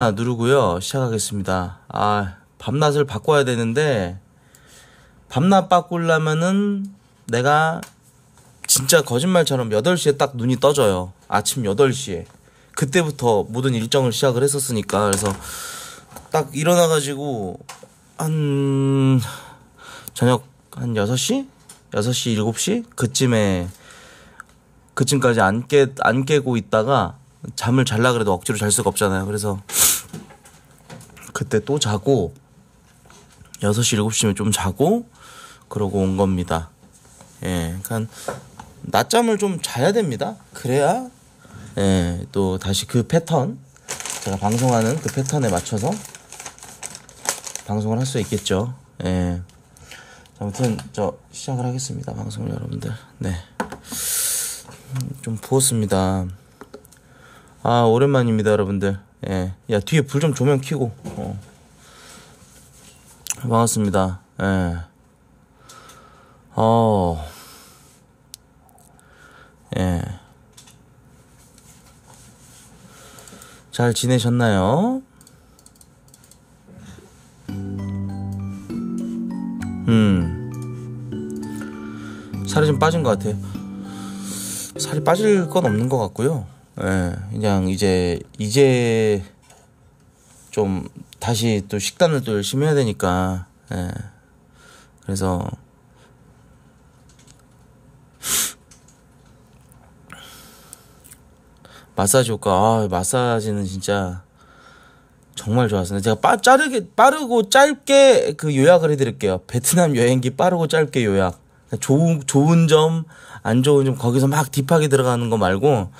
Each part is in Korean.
아, 누르고요. 시작하겠습니다. 아, 밤낮을 바꿔야 되는데, 밤낮 바꾸려면은 내가 진짜 거짓말처럼 8시에 딱 눈이 떠져요. 아침 8시에. 그때부터 모든 일정을 시작을 했었으니까. 그래서 딱 일어나가지고, 한, 저녁 한 6시? 6시, 7시? 그쯤에, 그쯤까지 안, 깨, 안 깨고 있다가 잠을 잘라 그래도 억지로 잘 수가 없잖아요. 그래서 그때 또 자고 6시 7시면 좀 자고 그러고 온 겁니다. 예. 그러니까 낮잠을 좀 자야 됩니다. 그래야 예, 또 다시 그 패턴 제가 방송하는 그 패턴에 맞춰서 방송을 할 수 있겠죠. 예. 아무튼 저 시작을 하겠습니다. 방송을 여러분들. 네. 음, 좀 부었습니다. 아, 오랜만입니다, 여러분들. 예. 야, 뒤에 불 좀 조명 켜고. 어. 반갑습니다. 예. 어. 예. 잘 지내셨나요? 음. 살이 좀 빠진 것 같아요. 살이 빠질 건 없는 것 같고요. 예, 그냥 이제 이제 좀 다시 또 식단을 또 열심히 해야 되니까 예. 그래서 마사지 효과 아 마사지는 진짜 정말 좋았어요. 제가 빠, 자르게, 빠르고 짧게 그 요약을 해드릴게요. 베트남 여행기 빠르고 짧게 요약. 좋은, 좋은 점, 안 좋은 점, 거기서 막 딥하게 들어가는 거 말고,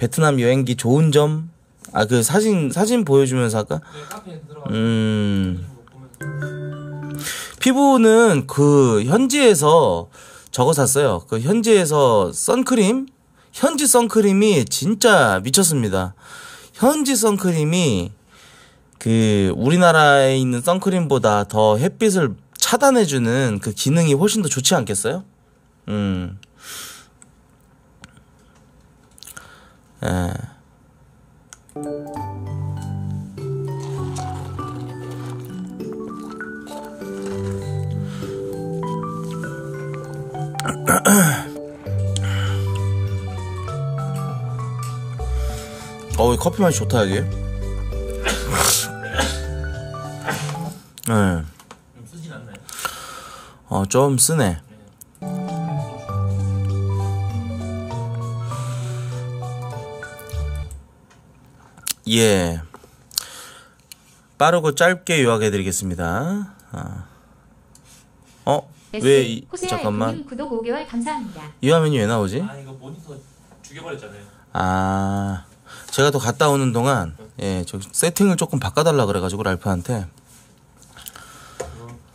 베트남 여행기 좋은 점? 아 그 사진 사진 보여주면서 할까? 네, 음. 뭐 피부는 그 현지에서 저거 샀어요. 그 현지에서 선크림, 현지 선크림이 진짜 미쳤습니다. 현지 선크림이 그 우리나라에 있는 선크림보다 더 햇빛을 차단해주는 그 기능이 훨씬 더 좋지 않겠어요? 음. 예. 어우 커피 맛이 좋다 여기 네. 쓰진 않나 어좀 쓰네 예. 빠르고 짧게 요약해 드리겠습니다. 아. 어? 왜 이, 잠깐만. 구독 5개월 감사합니다. 이 화면이 왜 나오지? 아, 이거 모니터 죽여 버렸잖아요. 아. 제가 또 갔다 오는 동안 예, 저 세팅을 조금 바꿔 달라 그래 가지고 랄프한테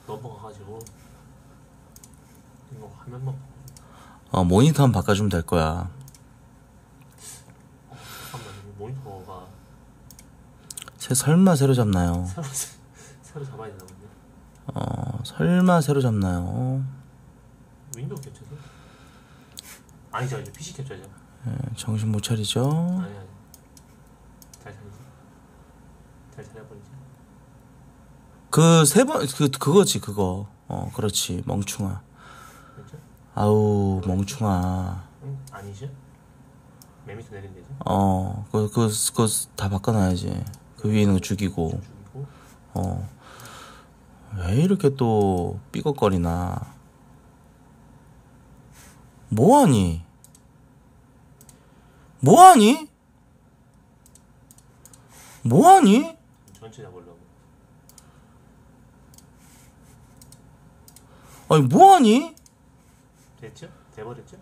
넘어가 가지고 이거 화면만 어, 모니터 한번 바꿔 주면 될 거야. 제 설마 새로 잡나요? 새로, 잡아야 되나 본데. 어, 설마 새로 잡나요? 윈도우 캡처죠? 아니죠, 이제 PC 캡처죠. 예, 정신 못 차리죠? 아니, 아니. 그, 세 번, 그, 그거지, 그거. 어, 그렇지. 멍충아. 그렇죠? 아우, 멍충아. 아니죠? 매미터 내린대죠? 어, 그, 그, 그거 다 바꿔놔야지. 그 위에 있는 거 죽이고 어. 왜 이렇게 또 삐걱거리나 뭐하니 뭐하니 뭐하니 아니 뭐하니 됐죠? 돼버렸죠?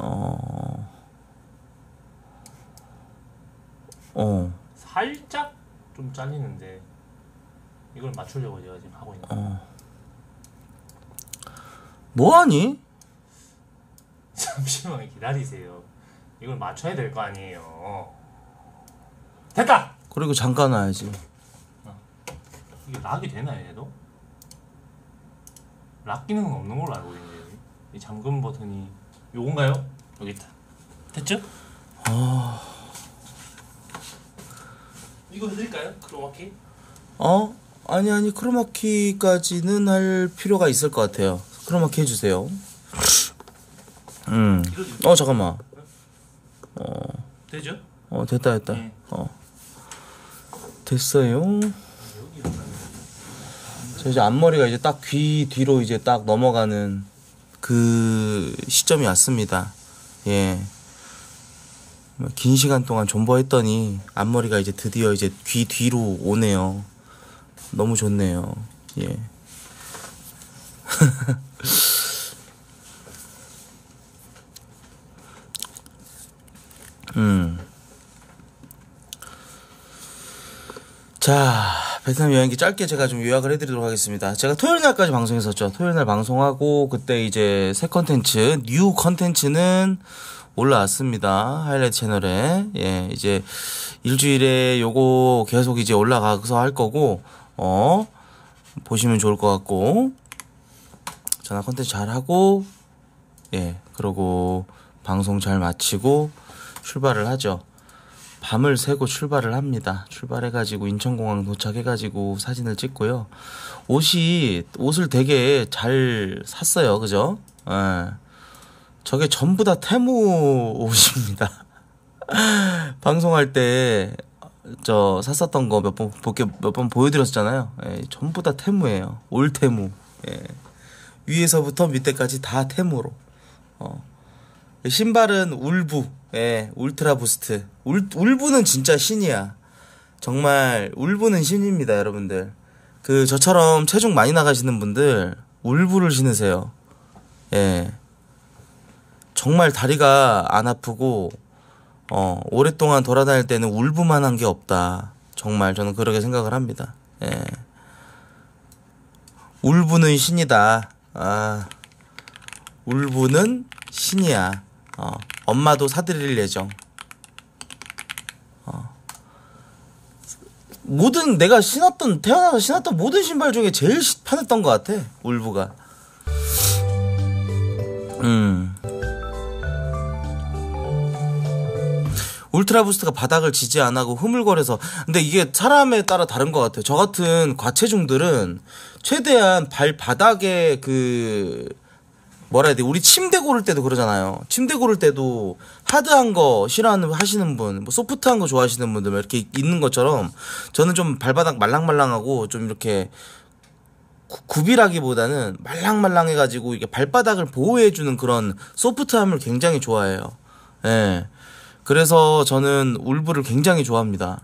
어... 어 살짝 좀 잘리는데 이걸 맞추려고 제가 지금 하고 있는 거예요. 어. 하니 잠시만 기다리세요. 이걸 맞춰야 될 거 아니에요. 됐다. 그리고 잠깐 와야지. 어. 이게 락이 되나 얘도? 락 기능은 없는 걸로 알고 있는데 이 잠금 버튼이 요건가요? 여기 있다. 됐죠? 아. 어... 이거 해드릴까요? 크로마키? 어? 아니 아니 크로마키까지는 할 필요가 있을 것 같아요. 크로마키 해주세요. 음. 어 잠깐만. 어. 되죠? 어 됐다 됐다. 네. 어. 됐어요. 저 이제 앞머리가 이제 딱 귀 뒤로 이제 딱 넘어가는 그 시점이 왔습니다. 예. 긴 시간 동안 존버했더니 앞머리가 이제 드디어 이제 귀 뒤로 오네요. 너무 좋네요. 예. 음. 자, 베트남 여행기 짧게 제가 좀 요약을 해드리도록 하겠습니다. 제가 토요일 날까지 방송했었죠. 토요일 날 방송하고 그때 이제 새 컨텐츠, 뉴 컨텐츠는 올라왔습니다. 하이라이트 채널에. 예, 이제 일주일에 요거 계속 이제 올라가서 할 거고, 어, 보시면 좋을 것 같고, 전화 컨텐츠 잘 하고, 예, 그러고 방송 잘 마치고 출발을 하죠. 밤을 새고 출발을 합니다. 출발해가지고 인천공항 도착해가지고 사진을 찍고요. 옷이, 옷을 되게 잘 샀어요. 그죠? 예. 저게 전부 다 태무 옷입니다. 방송할 때, 저, 샀었던 거 몇 번, 몇 번 보여드렸잖아요. 예, 전부 다 태무예요. 올 태무. 예. 위에서부터 밑에까지 다 태무로. 어. 신발은 울부. 예, 울트라 부스트. 울, 울부는 진짜 신이야. 정말, 울부는 신입니다, 여러분들. 그, 저처럼 체중 많이 나가시는 분들, 울부를 신으세요. 예. 정말 다리가 안 아프고 어, 오랫동안 돌아다닐 때는 울부만 한 게 없다. 정말 저는 그렇게 생각을 합니다. 예. 울부는 신이다. 아, 울부는 신이야. 어, 엄마도 사드릴 예정. 어. 모든 내가 신었던 태어나서 신었던 모든 신발 중에 제일 편했던 것 같아. 울부가. 음. 울트라부스트가 바닥을 지지 안 하고 흐물거려서 근데 이게 사람에 따라 다른 것 같아요. 저 같은 과체중들은 최대한 발 바닥에 그 뭐라 해야 돼? 우리 침대 고를 때도 그러잖아요. 침대 고를 때도 하드한 거 싫어하는 하시는 분, 뭐 소프트한 거 좋아하시는 분들 이렇게 있는 것처럼 저는 좀 발바닥 말랑말랑하고 좀 이렇게 구비라기보다는 말랑말랑해가지고 이게 발바닥을 보호해주는 그런 소프트함을 굉장히 좋아해요. 예. 그래서 저는 울브를 굉장히 좋아합니다.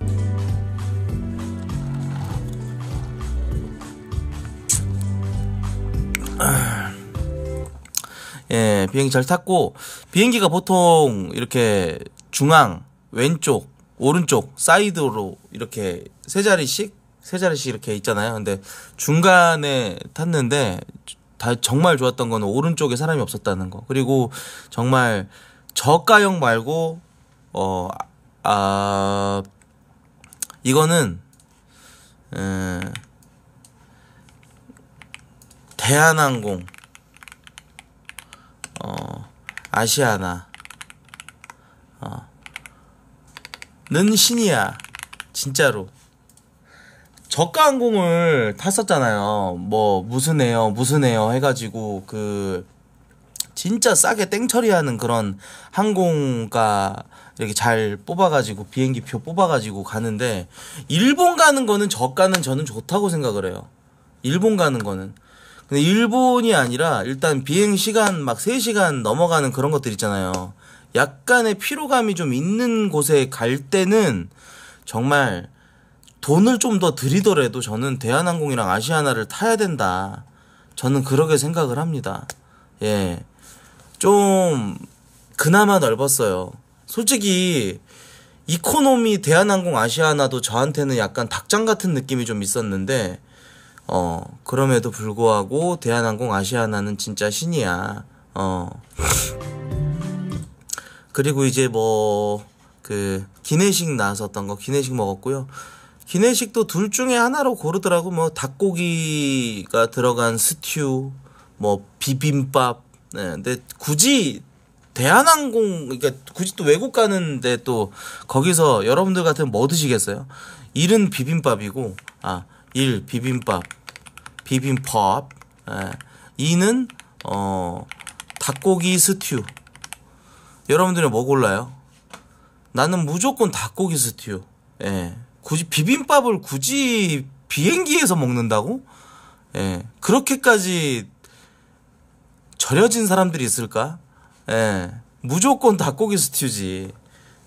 예, 비행기 잘 탔고 비행기가 보통 이렇게 중앙, 왼쪽, 오른쪽, 사이드로 이렇게 세 자리씩 세 자리씩 이렇게 있잖아요. 근데 중간에 탔는데 다 정말 좋았던 건 오른쪽에 사람이 없었다는 거. 그리고 정말 저가형 말고 어, 아, 이거는, 에, 대한항공, 어, 아시아나, 어, 는 신이야. 진짜로. 저가 항공을 탔었잖아요. 뭐, 무슨 에요, 무슨 에요 해가지고, 그, 진짜 싸게 땡처리 하는 그런 항공가 이렇게 잘 뽑아가지고 비행기 표 뽑아가지고 가는데 일본 가는 거는 저가는 저는 좋다고 생각을 해요. 일본 가는 거는. 근데 일본이 아니라 일단 비행 시간 막 3시간 넘어가는 그런 것들 있잖아요. 약간의 피로감이 좀 있는 곳에 갈 때는 정말 돈을 좀 더 드리더라도 저는 대한항공이랑 아시아나를 타야 된다. 저는 그렇게 생각을 합니다. 예. 좀 그나마 넓었어요. 솔직히 이코노미 대한항공 아시아나도 저한테는 약간 닭장 같은 느낌이 좀 있었는데 어 그럼에도 불구하고 대한항공 아시아나는 진짜 신이야 어 그리고 이제 뭐 그 기내식 나왔었던 거 기내식 먹었고요 기내식도 둘 중에 하나로 고르더라고 뭐 닭고기가 들어간 스튜 뭐 비빔밥 네, 근데 굳이 대한항공 그러니까 굳이 또 외국 가는데 또 거기서 여러분들 같은 뭐 드시겠어요? 일은 비빔밥이고 아일 비빔밥 비빔밥 예. 이는 어 닭고기 스튜 여러분들은 뭐 골라요? 나는 무조건 닭고기 스튜 예. 굳이 비빔밥을 굳이 비행기에서 먹는다고? 예. 그렇게까지 절여진 사람들이 있을까? 예. 무조건 닭고기 스튜지.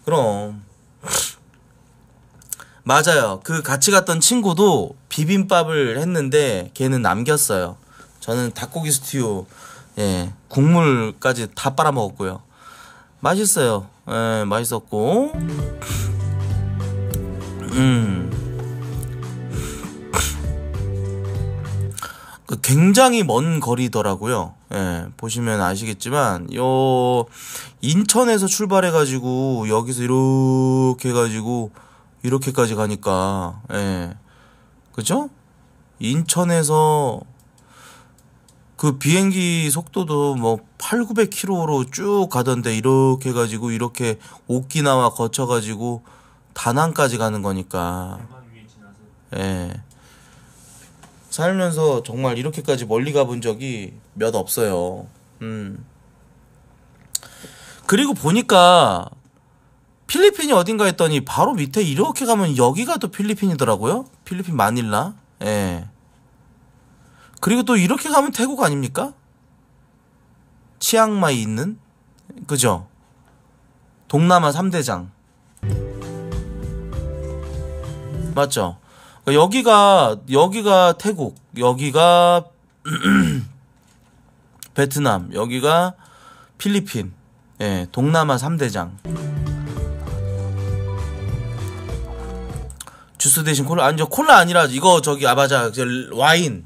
그럼. 맞아요. 그 같이 갔던 친구도 비빔밥을 했는데 걔는 남겼어요. 저는 닭고기 스튜, 예, 국물까지 다 빨아먹었고요. 맛있어요. 예, 맛있었고. 음. 그 굉장히 먼 거리더라고요. 예, 보시면 아시겠지만 요 인천에서 출발해 가지고 여기서 이렇게 해 가지고 이렇게까지 가니까 예. 그죠? 인천에서 그 비행기 속도도 뭐 8, 900km로 쭉 가던데 이렇게 해 가지고 이렇게 오키나와 거쳐 가지고 다낭까지 가는 거니까 예. 살면서 정말 이렇게까지 멀리 가본 적이 몇 없어요. 음. 그리고 보니까 필리핀이 어딘가 했더니 바로 밑에 이렇게 가면 여기가 또 필리핀이더라고요. 필리핀 마닐라. 예. 그리고 또 이렇게 가면 태국 아닙니까? 치앙마이 있는? 그죠? 동남아 3대장. 맞죠? 그러니까 여기가 여기가 태국, 여기가 베트남, 여기가 필리핀, 예, 동남아 3대장. 주스 대신 콜라 아니죠 콜라 아니라 이거 저기 아 맞아 와인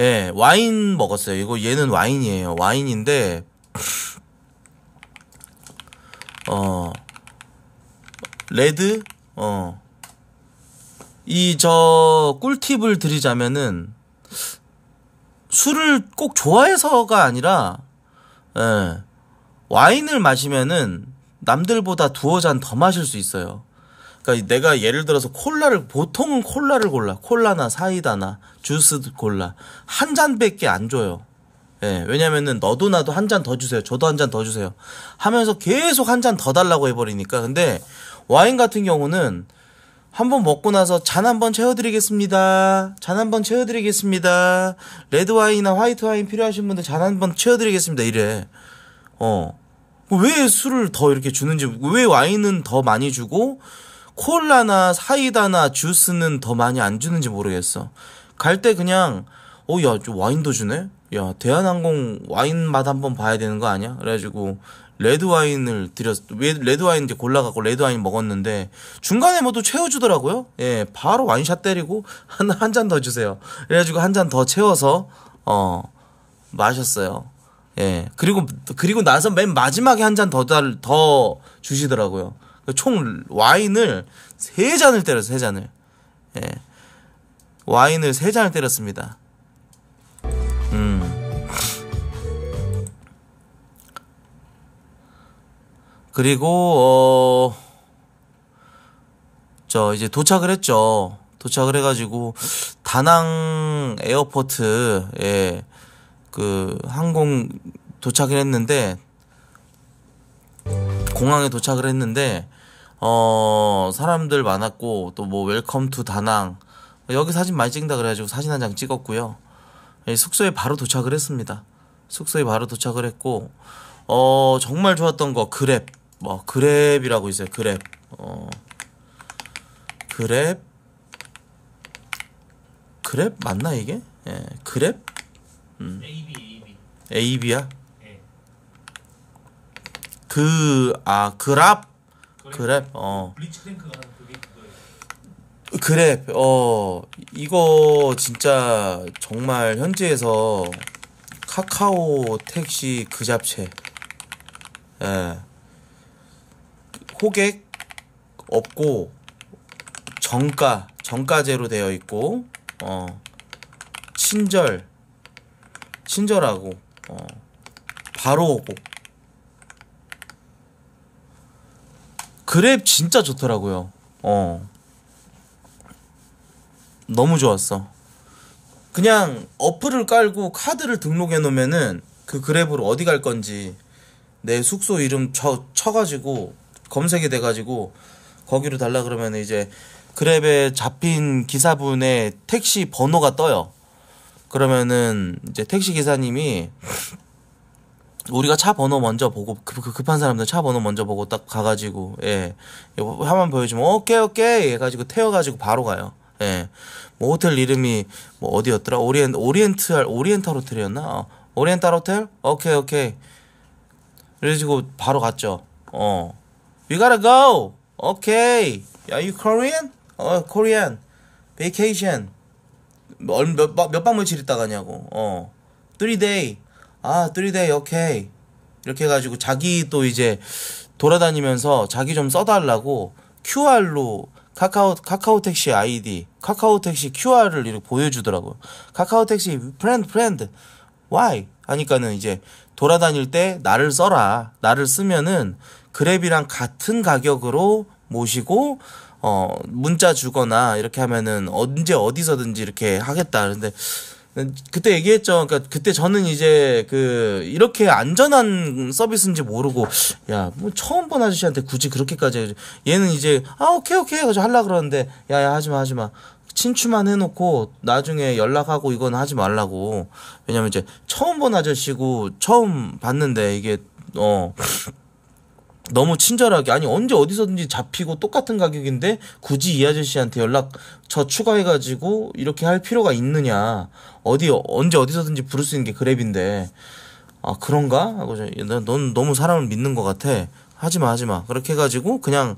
예 와인 먹었어요 이거 얘는 와인이에요 와인인데 어 레드 어 이저 꿀팁을 드리자면은 술을 꼭 좋아해서가 아니라 예, 와인을 마시면은 남들보다 두어 잔 더 마실 수 있어요. 그러니까 내가 예를 들어서 콜라를 보통은 콜라를 골라 콜라나 사이다나 주스 골라 한 잔밖에 안 줘요. 예, 왜냐면은 너도 나도 한 잔 더 주세요. 저도 한 잔 더 주세요. 하면서 계속 한 잔 더 달라고 해버리니까 근데 와인 같은 경우는 한번 먹고 나서 잔 한 번 채워드리겠습니다. 잔 한 번 채워드리겠습니다. 레드와인이나 화이트와인 필요하신 분들 잔 한 번 채워드리겠습니다. 이래. 어. 왜 술을 더 이렇게 주는지, 왜 와인은 더 많이 주고, 콜라나 사이다나 주스는 더 많이 안 주는지 모르겠어. 갈 때 그냥, 어, 야, 와인도 주네? 야, 대한항공 와인 맛 한번 봐야 되는 거 아니야? 그래가지고, 레드 와인을 드렸 레드 와인 이제 골라 갖고 레드 와인 먹었는데 중간에 뭐 또 채워 주더라고요. 예, 바로 와인샷 때리고 한 한 잔 더 주세요. 그래 가지고 한 잔 더 채워서 어 마셨어요. 예. 그리고 그리고 나서 맨 마지막에 한 잔 더더 더 주시더라고요. 그 총 와인을 세 잔을 때렸어요, 세 잔을. 예. 와인을 세 잔을 때렸습니다. 그리고 어저 이제 도착을 했죠. 도착을 해가지고 다낭 에어포트 에그 예, 항공 도착을 했는데 공항에 도착을 했는데 어 사람들 많았고 또 뭐 웰컴 투 다낭 여기 사진 많이 찍는다 그래가지고 사진 한 장 찍었고요. 예, 숙소에 바로 도착을 했습니다. 숙소에 바로 도착을 했고 어 정말 좋았던 거 그랩 뭐 그랩이라고 있어요. 그랩. 어. 그랩 그랩 맞나 이게? 예. 그랩? 음. AB AB. 야 예. 그아 그랍 그랩, 그랩? 어. 그랩 어 이거 진짜 정말 현지에서 카카오 택시 그 잡채 예. 호객 없고 정가 정가제로 되어 있고 어 친절 친절하고 어 바로 오고 그랩 진짜 좋더라고요. 어 너무 좋았어. 그냥 어플을 깔고 카드를 등록해 놓으면은 그 그랩으로 어디 갈 건지 내 숙소 이름 쳐, 쳐가지고 검색이 돼가지고 거기로 달라 그러면 이제 그랩에 잡힌 기사분의 택시 번호가 떠요. 그러면은 이제 택시 기사님이 우리가 차 번호 먼저 보고 그, 그 급, 한 사람들 차 번호 먼저 보고 딱 가가지고 예 화면 보여주면 오케이 오케이 해가지고 태워가지고 바로 가요. 예. 뭐 호텔 이름이 뭐 어디였더라? 오리엔 오리엔탈 오리엔탈 호텔이었나? 어. 오리엔탈 호텔? 오케이 오케이. 그래가지고 바로 갔죠. 어. We gotta go. Okay. Are you Korean? 어, Korean. Vacation. 몇몇박 며칠 있다 가냐고. 어. 3 day. 아, 3 day. Okay. 이렇게 해 가지고 자기 또 이제 돌아다니면서 자기 좀 써달라고 QR로 카카오 카카오 택시 아이디 카카오 택시 QR을 이렇게 보여주더라고요. 카카오 택시 프렌드 프렌드 why 하니까는 이제 돌아다닐 때 나를 써라 나를 쓰면은 그랩이랑 같은 가격으로 모시고 어 문자 주거나 이렇게 하면은 언제 어디서든지 이렇게 하겠다. 근데 그때 얘기했죠. 그니까 그때 저는 이제 그 이렇게 안전한 서비스인지 모르고 야 뭐 처음 본 아저씨한테 굳이 그렇게까지 얘는 이제 아 오케이 오케이 해가지고 하려 그러는데 야야 하지마 하지마 친추만 해놓고 나중에 연락하고 이건 하지 말라고 왜냐면 이제 처음 본 아저씨고 처음 봤는데 이게 어 너무 친절하게 아니 언제 어디서든지 잡히고 똑같은 가격인데 굳이 이 아저씨한테 연락저 추가해가지고 이렇게 할 필요가 있느냐 어디 언제 어디서든지 부를 수 있는 게 그랩인데 아 그런가 하고 넌 너무 사람을 믿는 것 같아 하지마 하지마 그렇게 해가지고 그냥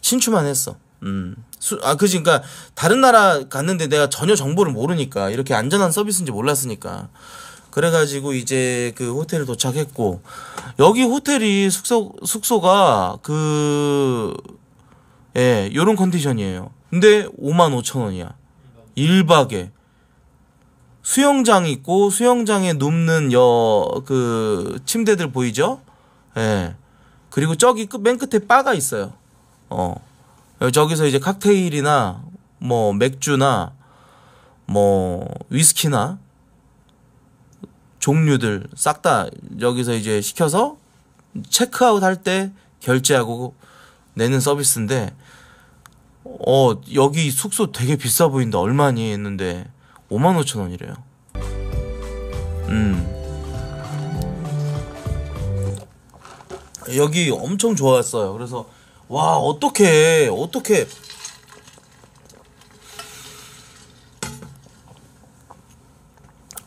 친추만 했어 음. 수, 아, 그지. 그니까, 다른 나라 갔는데 내가 전혀 정보를 모르니까, 이렇게 안전한 서비스인지 몰랐으니까. 그래가지고 이제 그 호텔 에 도착했고 여기 호텔이 숙소 숙소가 그 예, 요런 컨디션이에요. 근데 5만 5천 원이야. 1박에. 수영장 있고 수영장에 눕는 여 그 침대들 보이죠? 예. 그리고 저기 맨 끝에 바가 있어요. 어. 저기서 이제 칵테일이나 뭐 맥주나 뭐 위스키나 종류들 싹 다 여기서 이제 시켜서 체크아웃 할 때 결제하고 내는 서비스인데 어 여기 숙소 되게 비싸 보인다 얼마니 했는데 5만 5천 원이래요. 음 여기 엄청 좋았어요. 그래서 와 어떻게 어떻게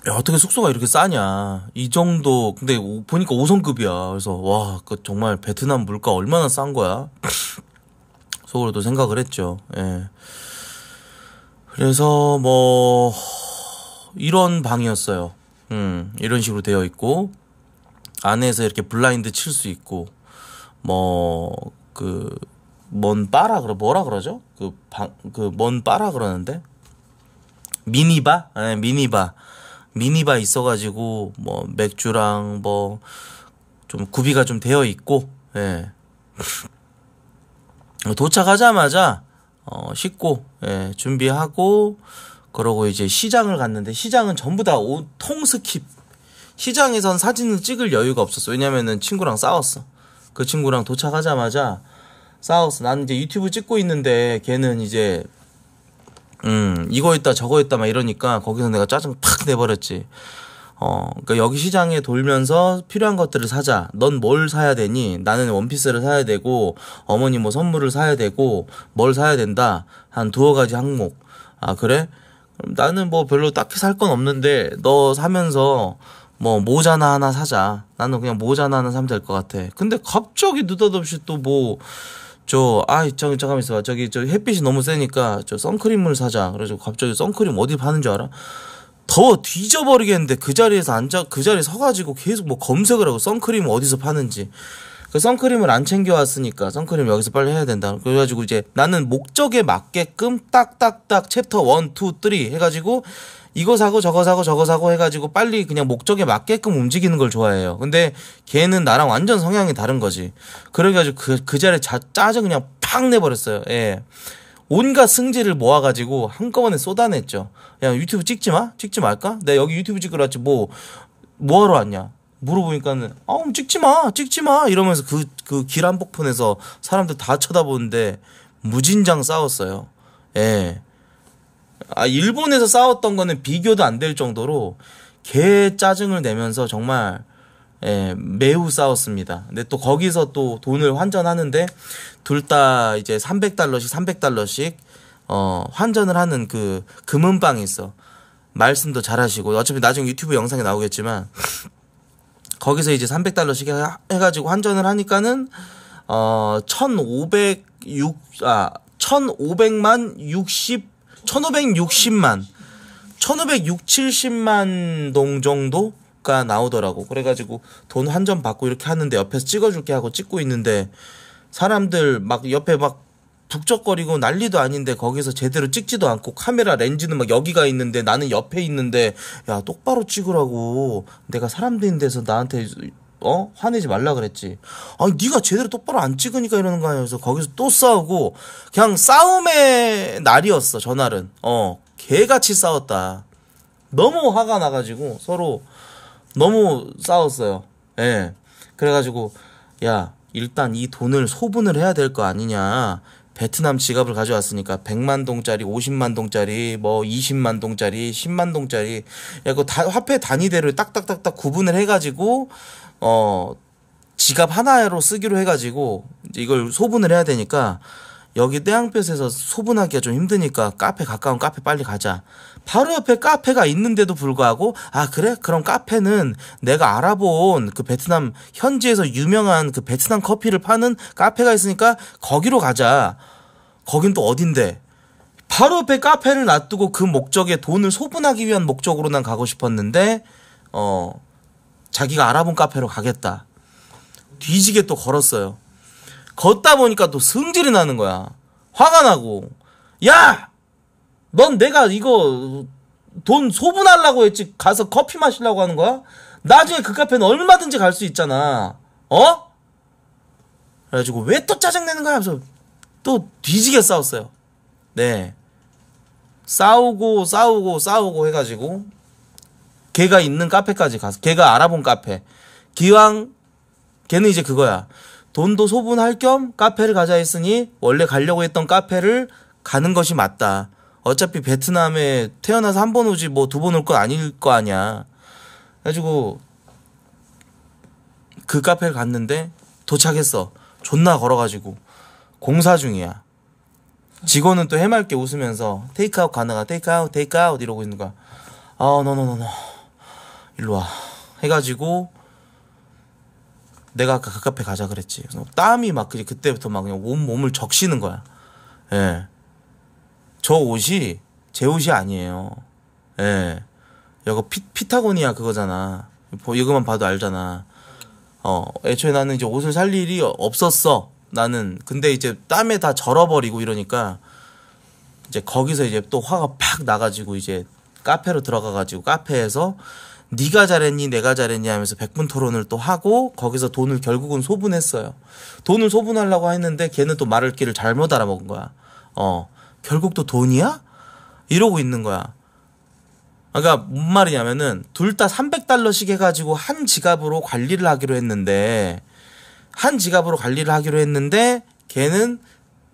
야, 어떻게 숙소가 이렇게 싸냐. 이 정도, 근데 오, 보니까 5성급이야. 그래서, 와, 그 정말 베트남 물가 얼마나 싼 거야. 속으로도 생각을 했죠. 예. 그래서, 뭐, 이런 방이었어요. 음, 이런 식으로 되어 있고, 안에서 이렇게 블라인드 칠 수 있고, 뭐, 그, 뭔 바라, 그러, 뭐라 그러죠? 그 방, 그, 뭔 바라 그러는데? 미니바? 예, 미니바. 미니바 있어가지고 뭐 맥주랑 뭐 좀 구비가 좀 되어 있고 예. 도착하자마자 어, 씻고 예, 준비하고 그러고 이제 시장을 갔는데 시장은 전부 다 온통 스킵 시장에선 사진을 찍을 여유가 없었어 왜냐면은 친구랑 싸웠어 그 친구랑 도착하자마자 싸웠어 나는 이제 유튜브 찍고 있는데 걔는 이제 음, 이거 있다 저거 있다 막 이러니까 거기서 내가 짜증 팍 내버렸지. 어, 그니까 여기 시장에 돌면서 필요한 것들을 사자. 넌 뭘 사야 되니? 나는 원피스를 사야 되고, 어머니 뭐 선물을 사야 되고, 뭘 사야 된다. 한 두어 가지 항목. 아, 그래? 그럼 나는 뭐 별로 딱히 살 건 없는데, 너 사면서 뭐 모자나 하나 사자. 나는 그냥 모자나 하나 사면 될 것 같아. 근데 갑자기 느닷없이 또 뭐, 저, 아, 잠, 잠깐만 있어봐. 저기, 저 햇빛이 너무 세니까 저 선크림을 사자. 그래서 갑자기 선크림 어디 파는 줄 알아? 더워 뒤져버리겠는데 그 자리에서 앉아, 그 자리에 서가지고 계속 뭐 검색을 하고 선크림 어디서 파는지. 그 선크림을 안 챙겨왔으니까 선크림 여기서 빨리 해야 된다. 그래가지고 이제 나는 목적에 맞게끔 딱딱딱 챕터 1, 2, 3 해가지고 이거 사고 저거 사고 저거 사고 해가지고 빨리 그냥 목적에 맞게끔 움직이는 걸 좋아해요. 근데 걔는 나랑 완전 성향이 다른 거지. 그래가지고 그, 그 자리에 자, 짜증 그냥 팍 내버렸어요. 예. 온갖 승질을 모아가지고 한꺼번에 쏟아냈죠. 그냥 유튜브 찍지 마? 찍지 말까? 내가 여기 유튜브 찍으러 왔지 뭐, 뭐하러 왔냐? 물어보니까는 아 찍지 마 찍지 마 이러면서 그 그 길 한복판에서 사람들 다 쳐다보는데 무진장 싸웠어요. 예. 아 일본에서 싸웠던 거는 비교도 안 될 정도로 개 짜증을 내면서 정말 예, 매우 싸웠습니다. 근데 또 거기서 또 돈을 환전하는데 둘 다 이제 300달러씩 300달러씩 어, 환전을 하는 그 금은방이 있어. 말씀도 잘하시고 어차피 나중에 유튜브 영상에 나오겠지만 거기서 이제 300달러씩 해가지고 환전을 하니까는 어 1,506아 1,500만 60 1560만 1560만 농 정도가 나오더라고. 그래가지고 돈 한 점 받고 이렇게 하는데 옆에서 찍어줄게 하고 찍고 있는데 사람들 막 옆에 막 북적거리고 난리도 아닌데 거기서 제대로 찍지도 않고 카메라 렌즈는 막 여기가 있는데 나는 옆에 있는데 야 똑바로 찍으라고 내가 사람들인 데서 나한테 어 화내지 말라 그랬지. 아 네가 제대로 똑바로 안 찍으니까 이러는 거 아니야. 그래서 거기서 또 싸우고 그냥 싸움의 날이었어 전날은. 어 개같이 싸웠다. 너무 화가 나가지고 서로 너무 싸웠어요. 예. 그래가지고 야 일단 이 돈을 소분을 해야 될 거 아니냐. 베트남 지갑을 가져왔으니까 100만 동짜리, 50만 동짜리, 뭐 20만 동짜리, 10만 동짜리 이거 화폐 단위대로 딱딱딱딱 구분을 해가지고 어 지갑 하나로 쓰기로 해가지고 이걸 소분을 해야 되니까 여기 태양볕에서 소분하기가 좀 힘드니까 카페 가까운 카페 빨리 가자. 바로 옆에 카페가 있는데도 불구하고 아 그래 그럼 카페는 내가 알아본 그 베트남 현지에서 유명한 그 베트남 커피를 파는 카페가 있으니까 거기로 가자. 거긴 또 어딘데? 바로 옆에 카페를 놔두고 그 목적에 돈을 소분하기 위한 목적으로 난 가고 싶었는데 어 자기가 알아본 카페로 가겠다. 뒤지게 또 걸었어요. 걷다 보니까 또 승질이 나는 거야. 화가 나고 야! 넌 내가 이거 돈 소분하려고 했지 가서 커피 마시려고 하는 거야? 나중에 그 카페는 얼마든지 갈 수 있잖아. 어? 그래가지고 왜 또 짜증내는 거야? 하면서 또 뒤지게 싸웠어요. 네. 싸우고 싸우고 싸우고 해가지고 걔가 있는 카페까지 가서 걔가 알아본 카페 기왕 걔는 이제 그거야 돈도 소분할 겸 카페를 가자 했으니 원래 가려고 했던 카페를 가는 것이 맞다 어차피 베트남에 태어나서 한 번 오지 뭐 두 번 올 건 아닐 거 아니야 그래가지고 그 카페를 갔는데 도착했어 존나 걸어가지고 공사 중이야. 직원은 또 해맑게 웃으면서 테이크아웃 가능하 테이크아웃 테이크아웃 이러고 있는 거야. 아 노노노노 일로 와 해가지고 내가 아까 그 카페 가자 그랬지. 그래서 땀이 막 그냥 그때부터 막 그냥 온 몸을 적시는 거야. 예. 저 옷이 제 옷이 아니에요. 예. 이거 피, 피타고니아 그거잖아. 이거만 봐도 알잖아. 어, 애초에 나는 이제 옷을 살 일이 없었어. 나는 근데 이제 땀에 다 절어버리고 이러니까 이제 거기서 이제 또 화가 팍 나가지고 이제 카페로 들어가가지고 카페에서 네가 잘했니 내가 잘했니 하면서 백분 토론을 또 하고 거기서 돈을 결국은 소분했어요. 돈을 소분하려고 했는데 걔는 또 말을 길을 잘못 알아먹은 거야. 어 결국 또 돈이야? 이러고 있는 거야. 그러니까 뭔 말이냐면은 둘 다 300달러씩 해가지고 한 지갑으로 관리를 하기로 했는데 한 지갑으로 관리를 하기로 했는데 걔는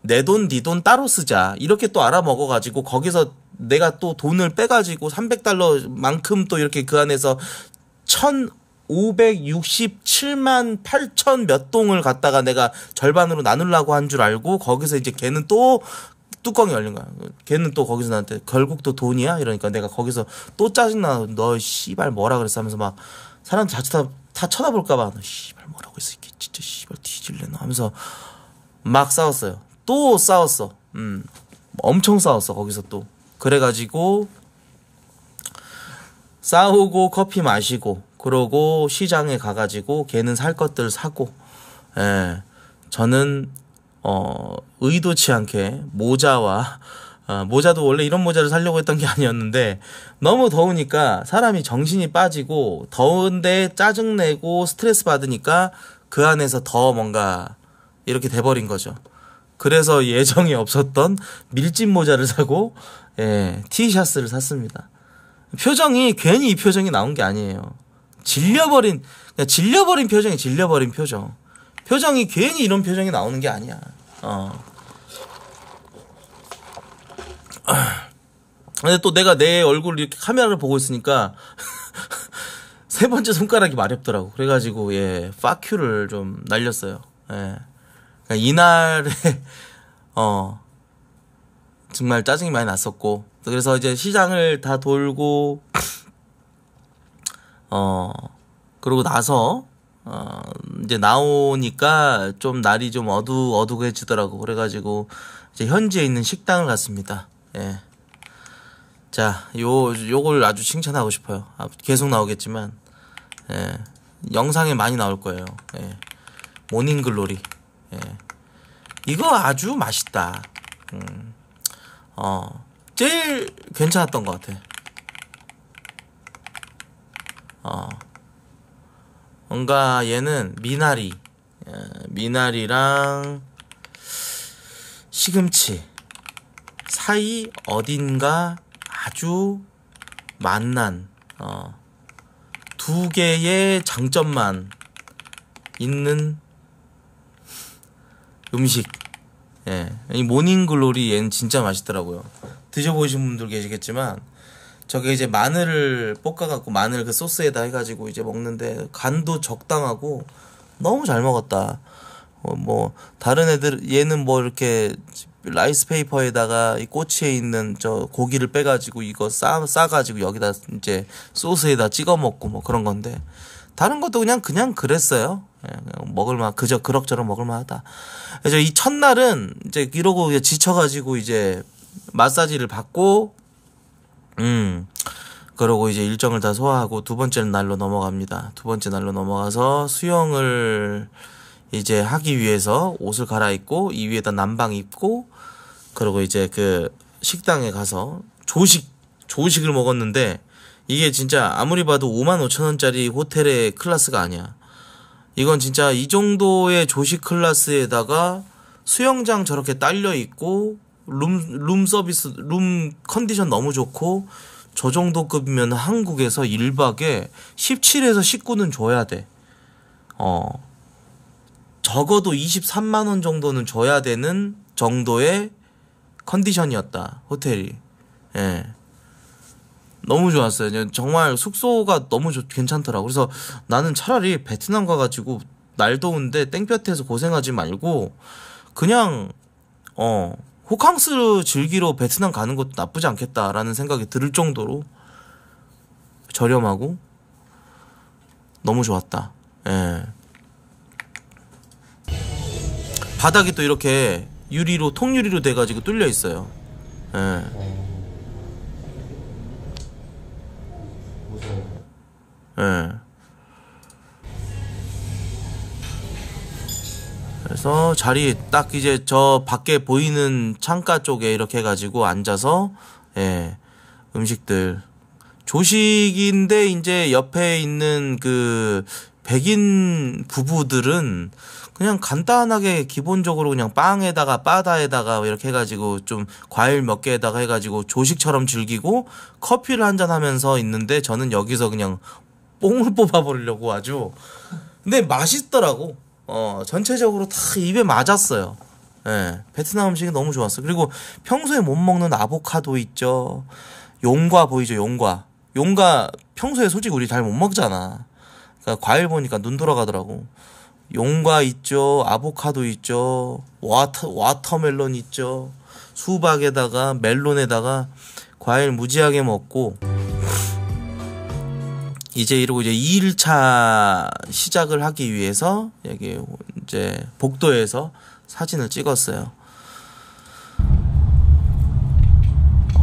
내 돈, 네 돈 따로 쓰자. 이렇게 또 알아먹어가지고 거기서 내가 또 돈을 빼가지고 300달러만큼 또 이렇게 그 안에서 1,567만 8천 몇 동을 갖다가 내가 절반으로 나눌라고 한 줄 알고 거기서 이제 걔는 또 뚜껑이 열린 거야. 걔는 또 거기서 나한테 결국 또 돈이야? 이러니까 내가 거기서 또 짜증나. 너 씨발 뭐라 그랬어 하면서 막 사람 자체 다, 다 쳐다볼까봐 너 씨발 뭐라고 했어 이 진짜 씨발 뒤질래나 하면서 막 싸웠어요. 또 싸웠어. 음. 엄청 싸웠어. 거기서 또. 그래 가지고 싸우고 커피 마시고 그러고 시장에 가 가지고 걔는 살 것들 사고 예. 저는 어 의도치 않게 모자와 어, 모자도 원래 이런 모자를 살려고 했던 게 아니었는데 너무 더우니까 사람이 정신이 빠지고 더운데 짜증내고 스트레스 받으니까 그 안에서 더 뭔가 이렇게 돼버린 거죠. 그래서 예정이 없었던 밀짚 모자를 사고 예, 티셔츠를 샀습니다. 표정이 괜히 이 표정이 나온 게 아니에요. 질려버린 그냥 질려버린 표정이 질려버린 표정. 표정이 괜히 이런 표정이 나오는 게 아니야. 어. 근데 또 내가 내얼굴 이렇게 카메라를 보고 있으니까 세 번째 손가락이 마렵더라고 그래가지고 예, 파큐를 좀 날렸어요. 예. 그러니까 이날에 어 정말 짜증이 많이 났었고 그래서 이제 시장을 다 돌고 어 그러고 나서 어 이제 나오니까 좀 날이 좀 어두 어두해지더라고. 그래가지고 이제 현지에 있는 식당을 갔습니다. 예. 자, 요 요걸 아주 칭찬하고 싶어요. 아, 계속 나오겠지만 예. 영상에 많이 나올 거예요. 예. 모닝글로리. 예. 이거 아주 맛있다. 음. 어, 제일 괜찮았던 것 같아. 어, 뭔가 얘는 미나리, 예, 미나리랑 시금치 사이 어딘가 아주 만난 어, 두 개의 장점만 있는 음식. 예. 이 모닝글로리 얘는 진짜 맛있더라고요. 드셔보신 분들 계시겠지만, 저게 이제 마늘을 볶아갖고 마늘 그 소스에다 해가지고 이제 먹는데 간도 적당하고 너무 잘 먹었다. 어, 뭐, 다른 애들, 얘는 뭐 이렇게 라이스 페이퍼에다가 이 꼬치에 있는 저 고기를 빼가지고 이거 싸 싸가지고 여기다 이제 소스에다 찍어 먹고 뭐 그런 건데 다른 것도 그냥 그냥 그랬어요. 예, 먹을만 그저 그럭저럭 먹을만하다. 그래서 이 첫날은 이제 이러고 지쳐가지고 이제 마사지를 받고 음 그러고 이제 일정을 다 소화하고 두 번째 날로 넘어갑니다. 두 번째 날로 넘어가서 수영을 이제 하기 위해서 옷을 갈아입고 이 위에다 난방 입고 그리고 이제 그 식당에 가서 조식 조식을 먹었는데 이게 진짜 아무리 봐도 5만 5천 원짜리 호텔의 클라스가 아니야. 이건 진짜 이 정도의 조식 클라스에다가 수영장 저렇게 딸려 있고 룸, 룸 서비스, 룸 컨디션 너무 좋고 저 정도 급이면 한국에서 1박에 17에서 19는 줘야 돼. 어. 적어도 23만원 정도는 줘야 되는 정도의 컨디션이었다 호텔이 예 너무 좋았어요 정말 숙소가 너무 좋, 괜찮더라고 그래서 나는 차라리 베트남 가가지고 날 더운데 땡볕에서 고생하지 말고 그냥 어 호캉스 즐기러 베트남 가는 것도 나쁘지 않겠다라는 생각이 들 정도로 저렴하고 너무 좋았다. 예. 바닥이 또 이렇게 유리로 통유리로 돼가지고 뚫려 있어요. 예. 예. 그래서 자리 딱 이제 저 밖에 보이는 창가 쪽에 이렇게 해가지고 앉아서 예. 음식들 조식인데 이제 옆에 있는 그 백인 부부들은 그냥 간단하게 기본적으로 그냥 빵에다가 바다에다가 이렇게 해가지고 좀 과일 몇 개에다가 해가지고 조식처럼 즐기고 커피를 한잔 하면서 있는데 저는 여기서 그냥 뽕을 뽑아버리려고 아주 근데 맛있더라고 어 전체적으로 다 입에 맞았어요 예 베트남 음식이 너무 좋았어 그리고 평소에 못 먹는 아보카도 있죠 용과 보이죠 용과 용과 평소에 솔직히 우리 잘 못 먹잖아 그러니까 과일 보니까 눈 돌아가더라고 용과 있죠. 아보카도 있죠. 와터, 와터멜론 있죠. 수박에다가 멜론에다가 과일 무지하게 먹고 이제 이러고 이제 2일차 시작을 하기 위해서 여기 이제 복도에서 사진을 찍었어요.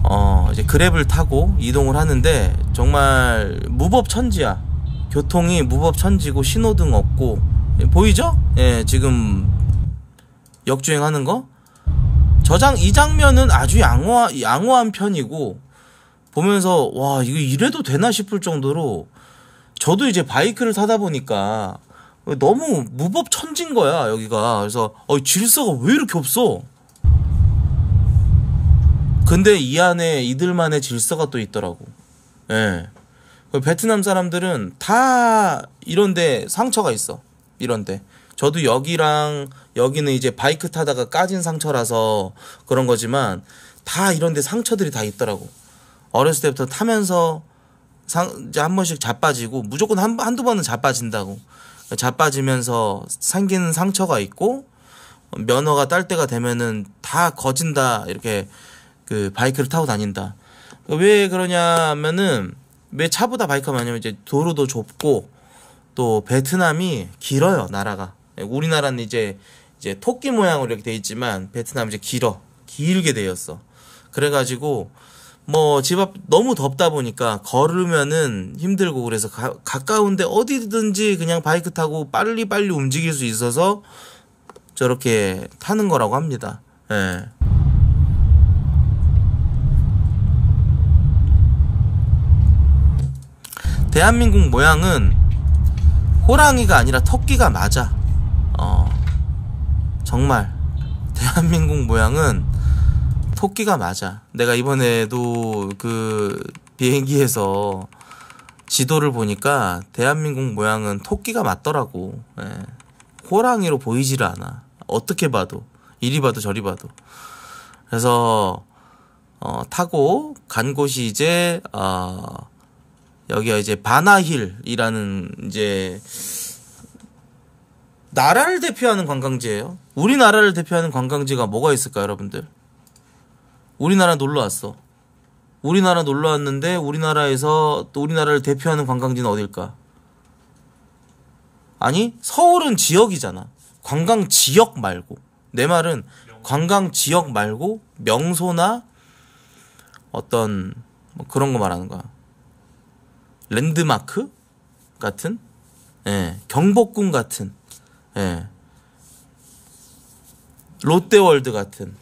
어, 이제 그랩을 타고 이동을 하는데 정말 무법천지야. 교통이 무법천지고 신호등 없고 예, 보이죠? 예, 지금 역주행하는 거. 저장 이 장면은 아주 양호 양호한 편이고 보면서 와 이거 이래도 되나 싶을 정도로 저도 이제 바이크를 타다 보니까 너무 무법 천진 거야 여기가 그래서 어, 질서가 왜 이렇게 없어? 근데 이 안에 이들만의 질서가 또 있더라고. 예. 그 베트남 사람들은 다 이런데 상처가 있어. 이런데 저도 여기랑 여기는 이제 바이크 타다가 까진 상처라서 그런 거지만 다 이런데 상처들이 다 있더라고 어렸을 때부터 타면서 상, 이제 한 번씩 자빠지고 무조건 한, 한두 번은 자빠진다고 자빠지면서 생기는 상처가 있고 면허가 딸 때가 되면은 다 거진다 이렇게 그 바이크를 타고 다닌다 왜 그러냐면은 왜 차보다 바이크가 많냐면 이제 도로도 좁고 또 베트남이 길어요 나라가 우리나라는 이제 이제 토끼 모양으로 이렇게 돼 있지만 베트남 이제 길어 길게 되었어 그래가지고 뭐 집 앞 너무 덥다 보니까 걸으면은 힘들고 그래서 가, 가까운데 어디든지 그냥 바이크 타고 빨리 빨리 움직일 수 있어서 저렇게 타는 거라고 합니다 예. 대한민국 모양은 호랑이가 아니라 토끼가 맞아. 어, 정말 대한민국 모양은 토끼가 맞아. 내가 이번에도 그 비행기에서 지도를 보니까 대한민국 모양은 토끼가 맞더라고. 예. 호랑이로 보이질 않아. 어떻게 봐도 이리 봐도 저리 봐도. 그래서 어, 타고 간 곳이 이제 어, 여기가 이제 바나힐이라는 이제 나라를 대표하는 관광지예요. 우리나라를 대표하는 관광지가 뭐가 있을까 요 여러분들? 우리나라 놀러 왔어. 우리나라 놀러 왔는데 우리나라에서 또 우리나라를 대표하는 관광지는 어딜까? 아니 서울은 지역이잖아. 관광 지역 말고 내 말은 관광 지역 말고 명소나 어떤 뭐 그런 거 말하는 거야. 랜드마크 같은 예, 경복궁 같은 예, 롯데월드 같은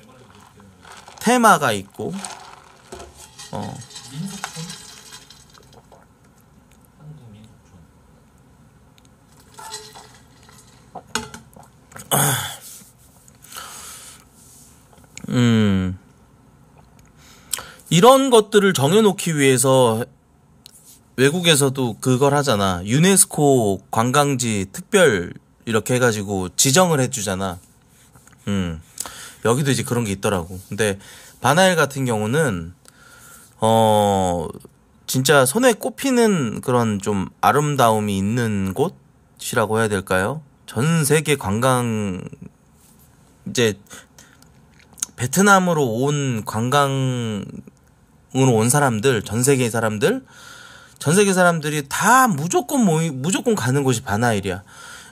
테마가 있고 어. 음 이런 것들을 정해놓기 위해서 외국에서도 그걸 하잖아. 유네스코 관광지 특별 이렇게 해가지고 지정을 해주잖아. 음. 여기도 이제 그런 게 있더라고. 근데 바나일 같은 경우는 어 진짜 손에 꼽히는 그런 좀 아름다움이 있는 곳이라고 해야 될까요? 전 세계 관광 이제 베트남으로 온 관광으로 온 사람들 전 세계 사람들 전 세계 사람들이 다 무조건 모이, 무조건 가는 곳이 바나일이야.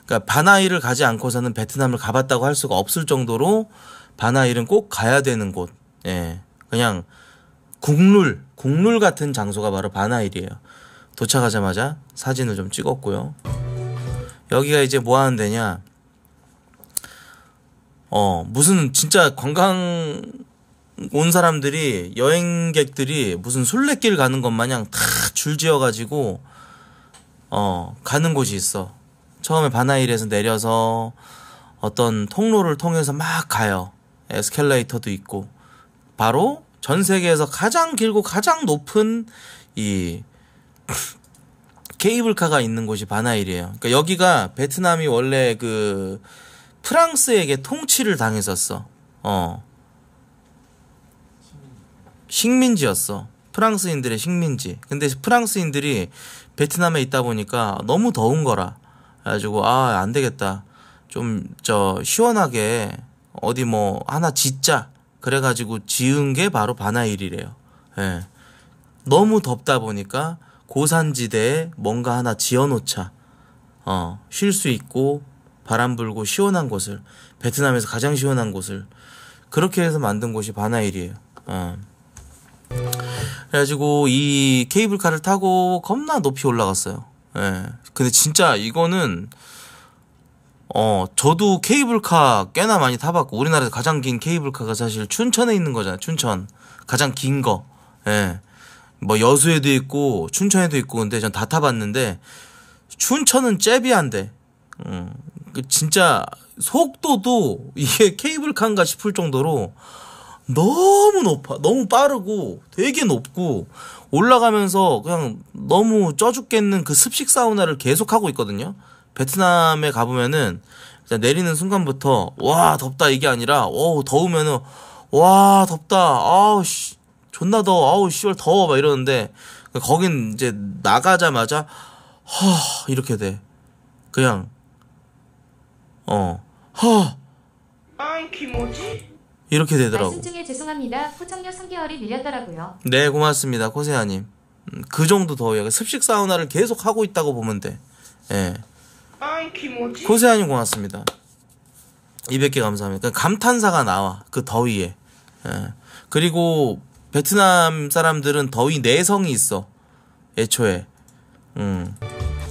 그러니까 바나이를 가지 않고서는 베트남을 가봤다고 할 수가 없을 정도로 바나일는꼭 가야 되는 곳. 예. 그냥 국룰, 국룰 같은 장소가 바로 바나이리에요 도착하자마자 사진을 좀 찍었고요. 여기가 이제 뭐 하는 데냐. 어, 무슨 진짜 관광 온 사람들이 여행객들이 무슨 술래길 가는 것 마냥 다 줄지어 가지고 어 가는 곳이 있어 처음에 바나일에서 내려서 어떤 통로를 통해서 막 가요 에스컬레이터도 있고 바로 전 세계에서 가장 길고 가장 높은 이 케이블카가 있는 곳이 바나일이에요 그러니까 여기가 베트남이 원래 그 프랑스에게 통치를 당했었어 어 식민지였어. 프랑스인들의 식민지. 근데 프랑스인들이 베트남에 있다 보니까 너무 더운 거라. 그래가지고, 아, 안 되겠다. 좀, 저, 시원하게, 어디 뭐, 하나 짓자. 그래가지고 지은 게 바로 바나일이래요. 예. 너무 덥다 보니까 고산지대에 뭔가 하나 지어놓자. 어, 쉴 수 있고, 바람 불고 시원한 곳을, 베트남에서 가장 시원한 곳을, 그렇게 해서 만든 곳이 바나일이에요. 어. 그래가지고 이 케이블카를 타고 겁나 높이 올라갔어요. 예. 근데 진짜 이거는 어 저도 케이블카 꽤나 많이 타봤고 우리나라에서 가장 긴 케이블카가 사실 춘천에 있는 거잖아요. 춘천 가장 긴 거. 예. 뭐 여수에도 있고 춘천에도 있고 근데 전 다 타봤는데 춘천은 잽비한데 음, 그 진짜 속도도 이게 케이블카인가 싶을 정도로 너무 높아. 너무 빠르고 되게 높고 올라가면서 그냥 너무 쪄 죽겠는 그 습식 사우나를 계속 하고 있거든요. 베트남에 가보면은 내리는 순간부터 와 덥다 이게 아니라 어 더우면은 와 덥다 아우 씨 존나 더워 아우 씨발 더워 막 이러는데 거긴 이제 나가자마자 허 이렇게 돼 그냥 어허 아이 키모지 이렇게 되더라고. 말씀 중에 죄송합니다. 포청료 3개월이 밀렸더라고요. 네, 고맙습니다. 코세아님. 음, 그 정도 더워요. 습식 사우나를 계속 하고 있다고 보면 돼. 예. 아이, 김오지. 코세아님 고맙습니다. 200개 감사합니다. 그러니까 감탄사가 나와. 그 더위에. 예. 그리고 베트남 사람들은 더위 내성이 있어. 애초에. 음.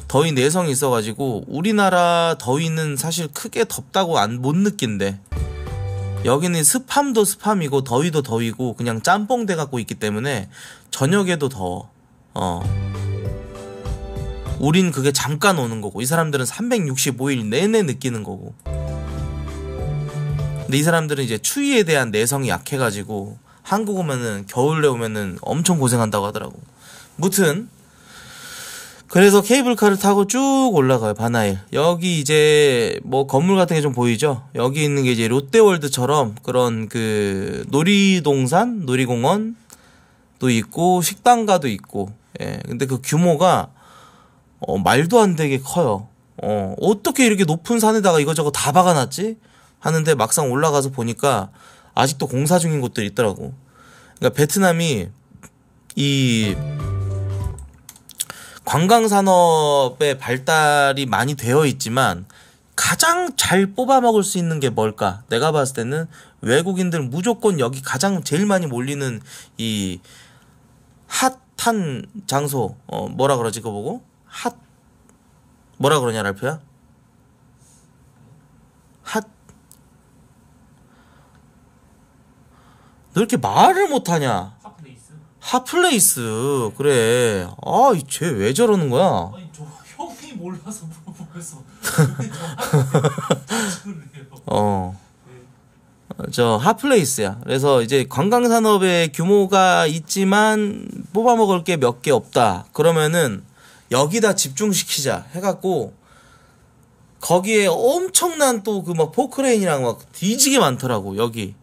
더위 내성이 있어가지고 우리나라 더위는 사실 크게 덥다고 안, 못 느낀대. 여기는 습함도 습함이고 더위도 더위고 그냥 짬뽕 돼 갖고 있기 때문에 저녁에도 더워. 어. 우린 그게 잠깐 오는 거고 이 사람들은 365일 내내 느끼는 거고. 근데 이 사람들은 이제 추위에 대한 내성이 약해 가지고 한국 오면은 겨울에 오면은 엄청 고생한다고 하더라고. 무튼 그래서 케이블카를 타고 쭉 올라가요 바나에 여기 이제 뭐 건물 같은 게 좀 보이죠 여기 있는 게 이제 롯데월드처럼 그런 그 놀이동산 놀이공원도 있고 식당가도 있고 예 근데 그 규모가 어, 말도 안 되게 커요 어 어떻게 이렇게 높은 산에다가 이거저거 다 박아놨지 하는데 막상 올라가서 보니까 아직도 공사 중인 곳들이 있더라고 그러니까 베트남이 이 관광 산업의 발달이 많이 되어 있지만 가장 잘 뽑아 먹을 수 있는 게 뭘까? 내가 봤을 때는 외국인들 무조건 여기 가장 제일 많이 몰리는 이 핫한 장소 어 뭐라 그러지 그거 보고 핫 뭐라 그러냐 랄프야? 핫 너 이렇게 말을 못하냐? 핫플레이스 그래 아쟤 왜 저러는 거야 아니 저 형이 몰라서 물어보겠어 어. 저 핫플레이스야. 그래서 이제 관광 산업의 규모가 있지만 뽑아 먹을 게 몇 개 없다. 그러면은 여기다 집중시키자 해갖고 거기에 엄청난 또 그 막 포크레인이랑 막 뒤지게 많더라고 여기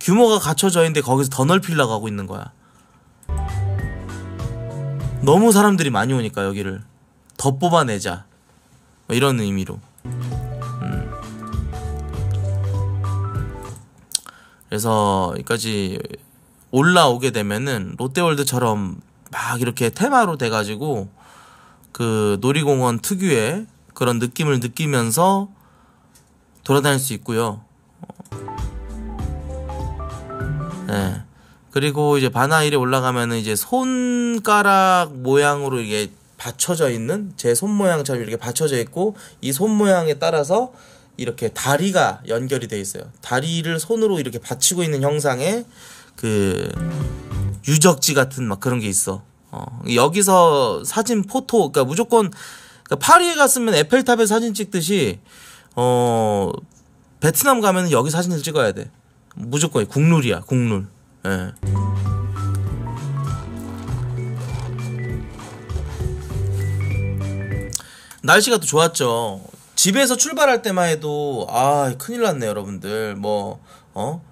규모가 갖춰져 있는데 거기서 더 넓히려고 하고 있는 거야. 너무 사람들이 많이 오니까 여기를 더 뽑아내자 뭐 이런 의미로 음. 그래서 여기까지 올라오게 되면은 롯데월드처럼 막 이렇게 테마로 돼가지고 그 놀이공원 특유의 그런 느낌을 느끼면서 돌아다닐 수 있고요. 어. 네. 그리고 이제 바나일이 올라가면은 이제 손가락 모양으로 이게 받쳐져 있는 제 손 모양처럼 이렇게 받쳐져 있고 이 손 모양에 따라서 이렇게 다리가 연결이 돼 있어요. 다리를 손으로 이렇게 받치고 있는 형상의 그 유적지 같은 막 그런 게 있어. 어, 여기서 사진 포토, 그러니까 무조건 그러니까 파리에 갔으면 에펠탑에 사진 찍듯이 어 베트남 가면 여기 사진을 찍어야 돼. 무조건 국룰이야, 국룰. 예. 날씨가 또 좋았죠. 집에서 출발할 때만 해도 아 큰일 났네 여러분들 뭐어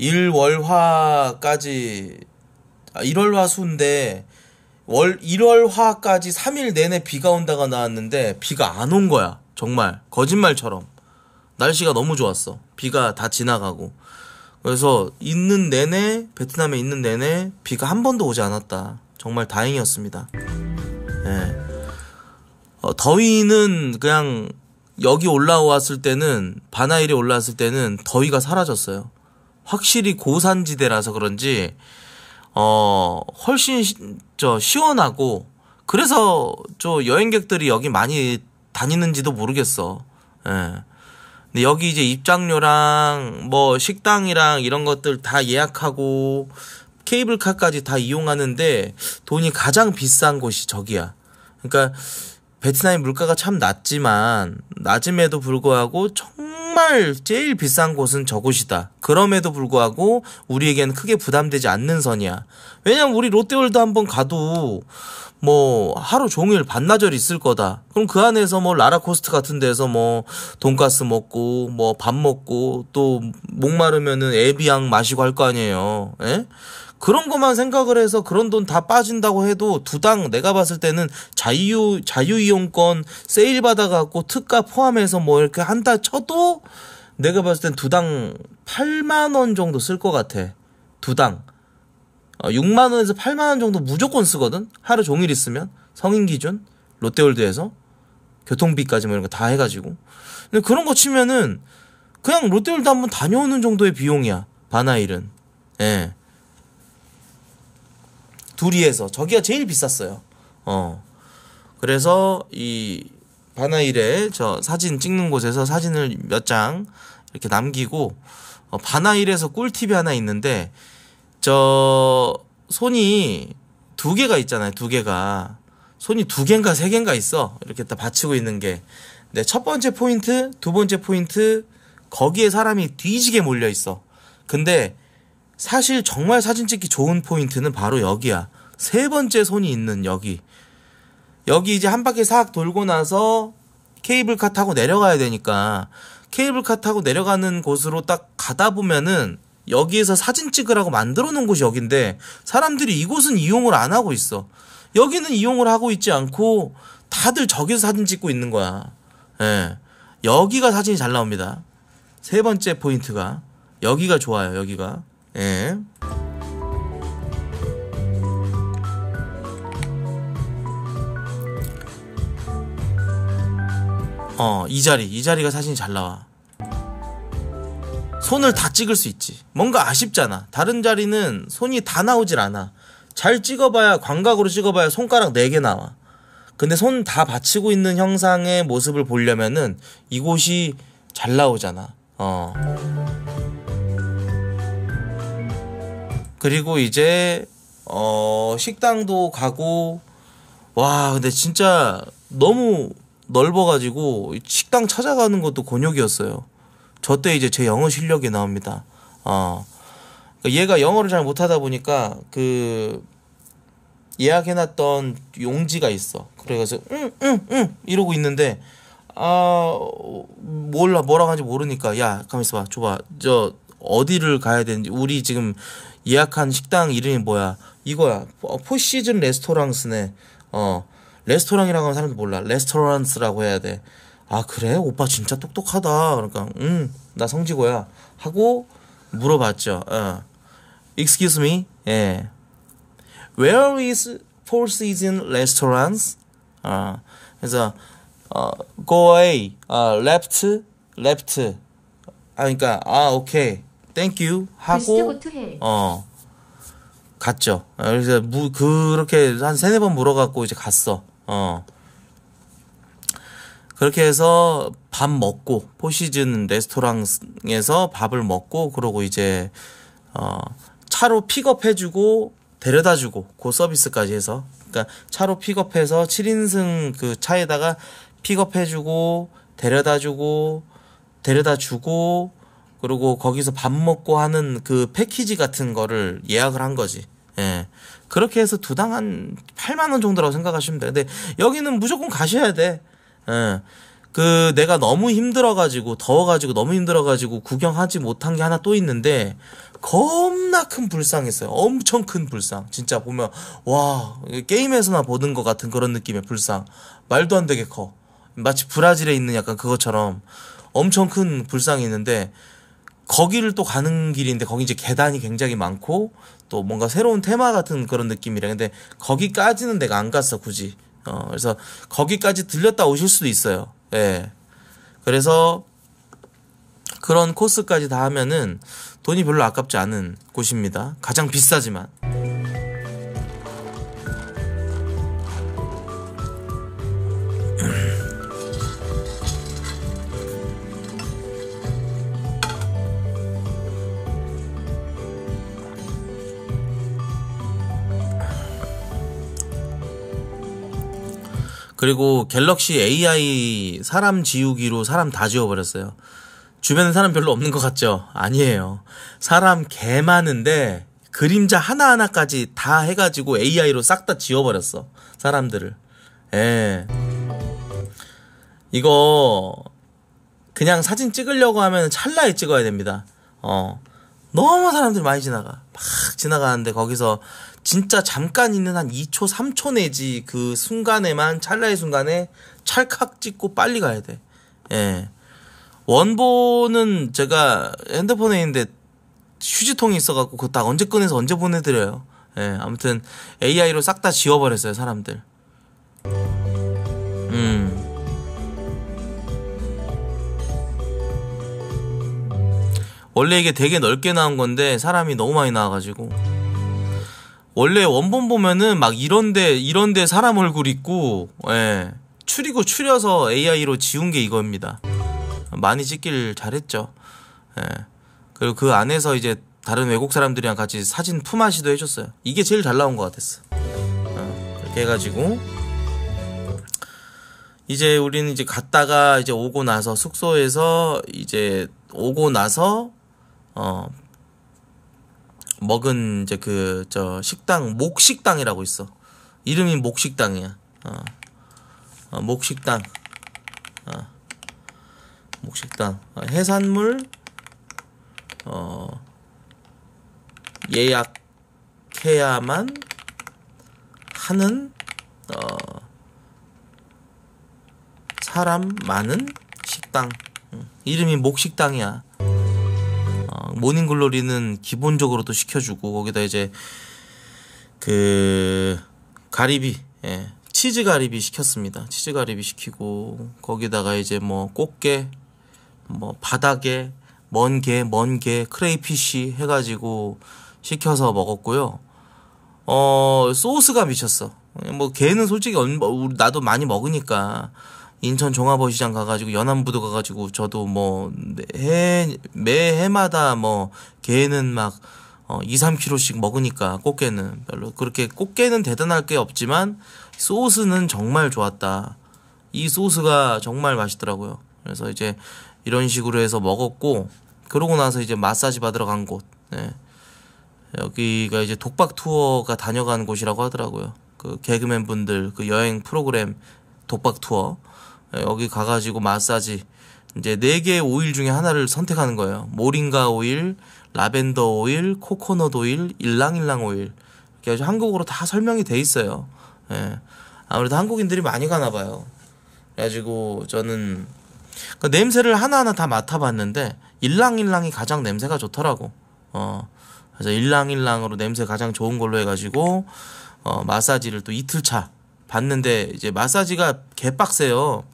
1월화까지 아, 1월 화수인데 월 1월 화까지 3일 내내 비가 온다가 나왔는데 비가 안 온 거야 정말 거짓말처럼 날씨가 너무 좋았어 비가 다 지나가고 그래서 있는 내내 베트남에 있는 내내 비가 한 번도 오지 않았다. 정말 다행이었습니다. 예. 어, 더위는 그냥 여기 올라왔을 때는 바나일이 올라왔을 때는 더위가 사라졌어요. 확실히 고산지대라서 그런지 어 훨씬 시, 저 시원하고 그래서 저 여행객들이 여기 많이 다니는지도 모르겠어. 예. 근데 여기 이제 입장료랑 뭐 식당이랑 이런 것들 다 예약하고 케이블카까지 다 이용하는데 돈이 가장 비싼 곳이 저기야. 그러니까 베트남의 물가가 참 낮지만 낮음에도 불구하고 정말 제일 비싼 곳은 저곳이다. 그럼에도 불구하고 우리에겐 크게 부담되지 않는 선이야. 왜냐면 우리 롯데월드 한번 가도 뭐 하루 종일 반나절 있을 거다. 그럼 그 안에서 뭐 라라코스트 같은 데서 뭐 돈가스 먹고 뭐 밥 먹고 또 목마르면은 에비앙 마시고 할 거 아니에요. 에? 예? 그런 것만 생각을 해서 그런 돈 다 빠진다고 해도 두 당 내가 봤을 때는 자유 자유이용권 세일 받아갖고 특가 포함해서 뭐 이렇게 한다 쳐도 내가 봤을 땐 두당 8만 원 정도 쓸 것 같아. 두당 6만 어, 원에서 8만 원 정도 무조건 쓰거든. 하루 종일 있으면 성인 기준 롯데월드에서 교통비까지 뭐 이런 거 다 해가지고. 근데 그런 거 치면은 그냥 롯데월드 한번 다녀오는 정도의 비용이야. 바나일은. 예. 둘이에서 저기가 제일 비쌌어요. 어. 그래서 이 바나일에 저 사진 찍는 곳에서 사진을 몇 장 이렇게 남기고 어, 바나일에서 꿀팁이 하나 있는데 저 손이 두 개가 있잖아요. 두 개가 손이 두 개인가 세 개인가 있어. 이렇게 다 받치고 있는 게. 네, 첫 번째 포인트, 두 번째 포인트 거기에 사람이 뒤지게 몰려 있어. 근데 사실 정말 사진 찍기 좋은 포인트는 바로 여기야. 세 번째 손이 있는 여기. 여기 이제 한 바퀴 싹 돌고 나서 케이블카 타고 내려가야 되니까 케이블카 타고 내려가는 곳으로 딱 가다 보면은 여기에서 사진 찍으라고 만들어 놓은 곳이 여긴데 사람들이 이곳은 이용을 안 하고 있어. 여기는 이용을 하고 있지 않고 다들 저기서 사진 찍고 있는 거야. 예. 여기가 사진이 잘 나옵니다. 세 번째 포인트가 여기가 좋아요. 여기가. 예. 어, 이 자리. 이 자리가 사진이 잘 나와. 손을 다 찍을 수 있지. 뭔가 아쉽잖아. 다른 자리는 손이 다 나오질 않아. 잘 찍어봐야, 광각으로 찍어봐야 손가락 4개 나와. 근데 손 다 받치고 있는 형상의 모습을 보려면은 이곳이 잘 나오잖아. 어. 그리고 이제 어 식당도 가고 와 근데 진짜 너무 넓어가지고 식당 찾아가는 것도 곤욕이었어요. 저 때 이제 제 영어 실력이 나옵니다. 어 그러니까 얘가 영어를 잘 못하다 보니까 그 예약해놨던 용지가 있어. 그래가지고 응 응응 응, 응, 이러고 있는데 아 몰라 뭐라고 하는지 모르니까 야 가만 있어봐 줘봐 저 어디를 가야 되는지 우리 지금 예약한 식당 이름이 뭐야 이거야 어, 포시즌 레스토랑스네 어 레스토랑이라고 하면 사람들 몰라 레스토랑스라고 해야 돼아 그래 오빠 진짜 똑똑하다 그러니까 음나 성지고야 하고 물어봤죠 어 excuse me 예 where is four season restaurants 어 그래서 어 go away 어 left left 아 그러니까 아 오케이 땡큐 하고 어 갔죠. 그래서 무 그렇게 한 세네 번 물어갖고 이제 갔어. 어 그렇게 해서 밥 먹고 포시즌 레스토랑에서 밥을 먹고 그러고 이제 어 차로 픽업해주고 데려다주고 그 서비스까지 해서 그러니까 차로 픽업해서 7인승 그 차에다가 픽업해주고 데려다주고 데려다주고 그리고 거기서 밥 먹고 하는 그 패키지 같은 거를 예약을 한 거지. 예. 그렇게 해서 두 당 한 8만원 정도라고 생각하시면 돼. 근데 여기는 무조건 가셔야 돼. 예. 그 내가 너무 힘들어가지고 더워가지고 너무 힘들어가지고 구경하지 못한 게 하나 또 있는데 겁나 큰 불상했어요. 엄청 큰 불상. 진짜 보면 와 게임에서나 보는 것 같은 그런 느낌의 불상. 말도 안 되게 커. 마치 브라질에 있는 약간 그것처럼 엄청 큰 불상이 있는데 거기를 또 가는 길인데 거기 이제 계단이 굉장히 많고 또 뭔가 새로운 테마 같은 그런 느낌이라 근데 거기까지는 내가 안 갔어 굳이 어 그래서 거기까지 들렸다 오실 수도 있어요 예 그래서 그런 코스까지 다 하면은 돈이 별로 아깝지 않은 곳입니다 가장 비싸지만 그리고 갤럭시 AI 사람 지우기로 사람 다 지워버렸어요. 주변에 사람 별로 없는 것 같죠? 아니에요. 사람 개 많은데 그림자 하나하나까지 다 해가지고 AI로 싹 다 지워버렸어. 사람들을. 예. 이거 그냥 사진 찍으려고 하면 찰나에 찍어야 됩니다. 어. 너무 사람들 이 많이 지나가. 막 지나가는데 거기서 진짜 잠깐 있는 한 2초, 3초 내지 그 순간에만 찰나의 순간에 찰칵 찍고 빨리 가야 돼. 예. 원본은 제가 핸드폰에 있는데 휴지통이 있어갖고 그거 딱 언제 꺼내서 언제 보내드려요. 예, 아무튼 AI로 싹 다 지워버렸어요, 사람들. 음. 원래 이게 되게 넓게 나온 건데 사람이 너무 많이 나와가지고. 원래 원본 보면은 막 이런데 이런데 사람 얼굴 있고 예. 추리고 추려서 AI로 지운 게 이겁니다. 많이 찍길 잘했죠. 예. 그리고 그 안에서 이제 다른 외국 사람들이랑 같이 사진 품앗이도 해줬어요. 이게 제일 잘 나온 것 같았어. 어, 이렇게 해가지고 이제 우리는 이제 갔다가 이제 오고 나서 숙소에서 이제 오고 나서 어 먹은 이제 그 저 식당 목식당이라고 있어. 이름이 목식당이야. 어. 어, 목식당. 어. 목식당. 어, 해산물 어 예약해야만 하는 어 사람 많은 식당. 응. 이름이 목식당이야. 모닝글로리는 기본적으로도 시켜주고 거기다 이제 그 가리비 예. 치즈 가리비 시켰습니다. 치즈 가리비 시키고 거기다가 이제 뭐 꽃게 뭐 바닥에 먼게 먼게 크레이피쉬 해가지고 시켜서 먹었고요. 어 소스가 미쳤어. 뭐 게는 솔직히 뭐, 나도 많이 먹으니까 인천 종합어시장 가가지고 연안부도 가가지고 저도 뭐해매 해마다 뭐 개는 막 어, 2, 3kg씩 먹으니까 꽃게는 별로 그렇게 꽃게는 대단할 게 없지만 소스는 정말 좋았다. 이 소스가 정말 맛있더라고요. 그래서 이제 이런 식으로 해서 먹었고 그러고 나서 이제 마사지 받으러 간 곳. 네. 여기가 이제 독박 투어가 다녀간 곳이라고 하더라고요. 그 개그맨 분들 그 여행 프로그램 독박 투어. 여기 가가지고 마사지 이제 네 개의 오일 중에 하나를 선택하는 거예요. 모링가 오일, 라벤더 오일, 코코넛 오일, 일랑일랑 오일. 이렇게 한국어로 다 설명이 돼 있어요. 예. 아무래도 한국인들이 많이 가나 봐요. 그래가지고 저는 그 냄새를 하나하나 다 맡아봤는데 일랑일랑이 가장 냄새가 좋더라고. 어. 그래서 일랑일랑으로 냄새 가장 좋은 걸로 해가지고 어, 마사지를 또 이틀 차 봤는데 이제 마사지가 개빡세요.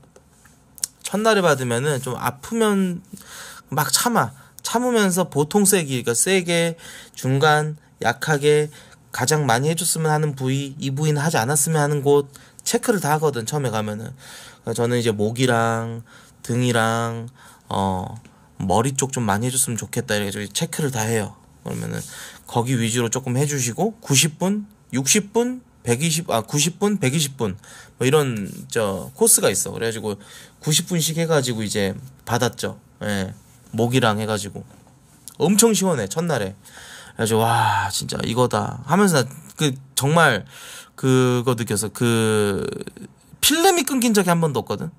첫날에 받으면은 좀 아프면 막 참아. 참으면서 보통 세기, 그러니까 세게, 중간, 약하게, 가장 많이 해줬으면 하는 부위, 이 부위는 하지 않았으면 하는 곳, 체크를 다 하거든, 처음에 가면은. 그러니까 저는 이제 목이랑, 등이랑, 어, 머리 쪽 좀 많이 해줬으면 좋겠다, 이렇게 체크를 다 해요. 그러면은, 거기 위주로 조금 해주시고, 90분, 60분, 120, 아, 90분, 120분, 뭐 이런, 저, 코스가 있어. 그래가지고 90분씩 해가지고 이제 받았죠. 예. 목이랑 해가지고. 엄청 시원해, 첫날에. 그래가지고, 와, 진짜 이거다. 하면서 그, 정말 그거 느꼈어. 그, 필름이 끊긴 적이 한 번도 없거든?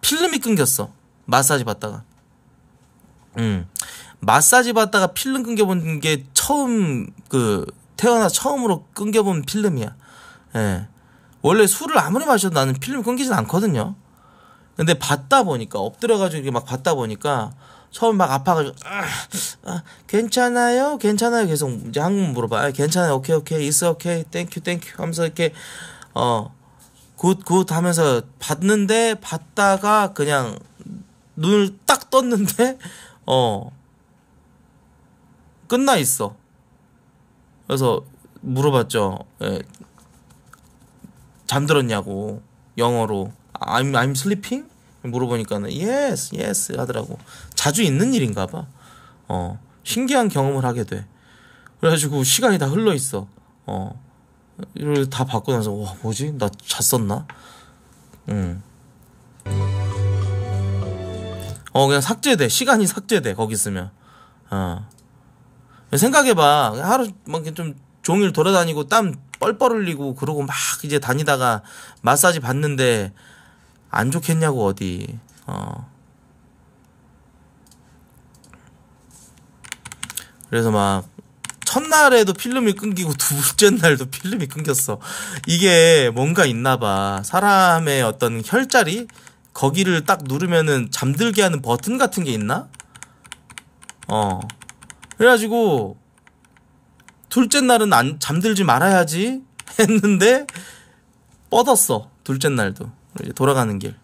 필름이 끊겼어. 마사지 받다가. 음. 마사지 받다가 필름 끊겨본 게 처음 그 태어나 처음으로 끊겨본 필름이야. 예. 원래 술을 아무리 마셔도 나는 필름이 끊기진 않거든요. 근데 받다 보니까 엎드려가지고 이렇게 막 받다 보니까 처음 막 아파가지고 아, 아, 괜찮아요, 괜찮아요 계속 이제 한국 물어봐. 아, 괜찮아요, 오케이 오케이, 있어 오케이, 땡큐 땡큐 하면서 이렇게 어굿굿 하면서 받는데 받다가 그냥 눈을 딱 떴는데 어 끝나 있어. 그래서 물어봤죠. 예, 잠들었냐고 영어로 I'm I'm sleeping 물어보니까는 yes yes 하더라고 자주 있는 일인가 봐어 신기한 경험을 하게 돼 그래가지고 시간이 다 흘러 있어 어 이걸 다 받고 나서 와 뭐지 나 잤었나 음어 그냥 삭제돼 시간이 삭제돼 거기 있으면 어 생각해봐 하루 막 좀 종일 돌아다니고 땀 뻘뻘 흘리고 그러고 막 이제 다니다가 마사지 받는데 안 좋겠냐고 어디 어 그래서 막 첫날에도 필름이 끊기고 둘째 날도 필름이 끊겼어. 이게 뭔가 있나 봐. 사람의 어떤 혈자리? 거기를 딱 누르면은 잠들게 하는 버튼 같은 게 있나? 어. 그래가지고 둘째 날은 안, 잠들지 말아야지 했는데 뻗었어. 둘째 날도. 이제 돌아가는 길.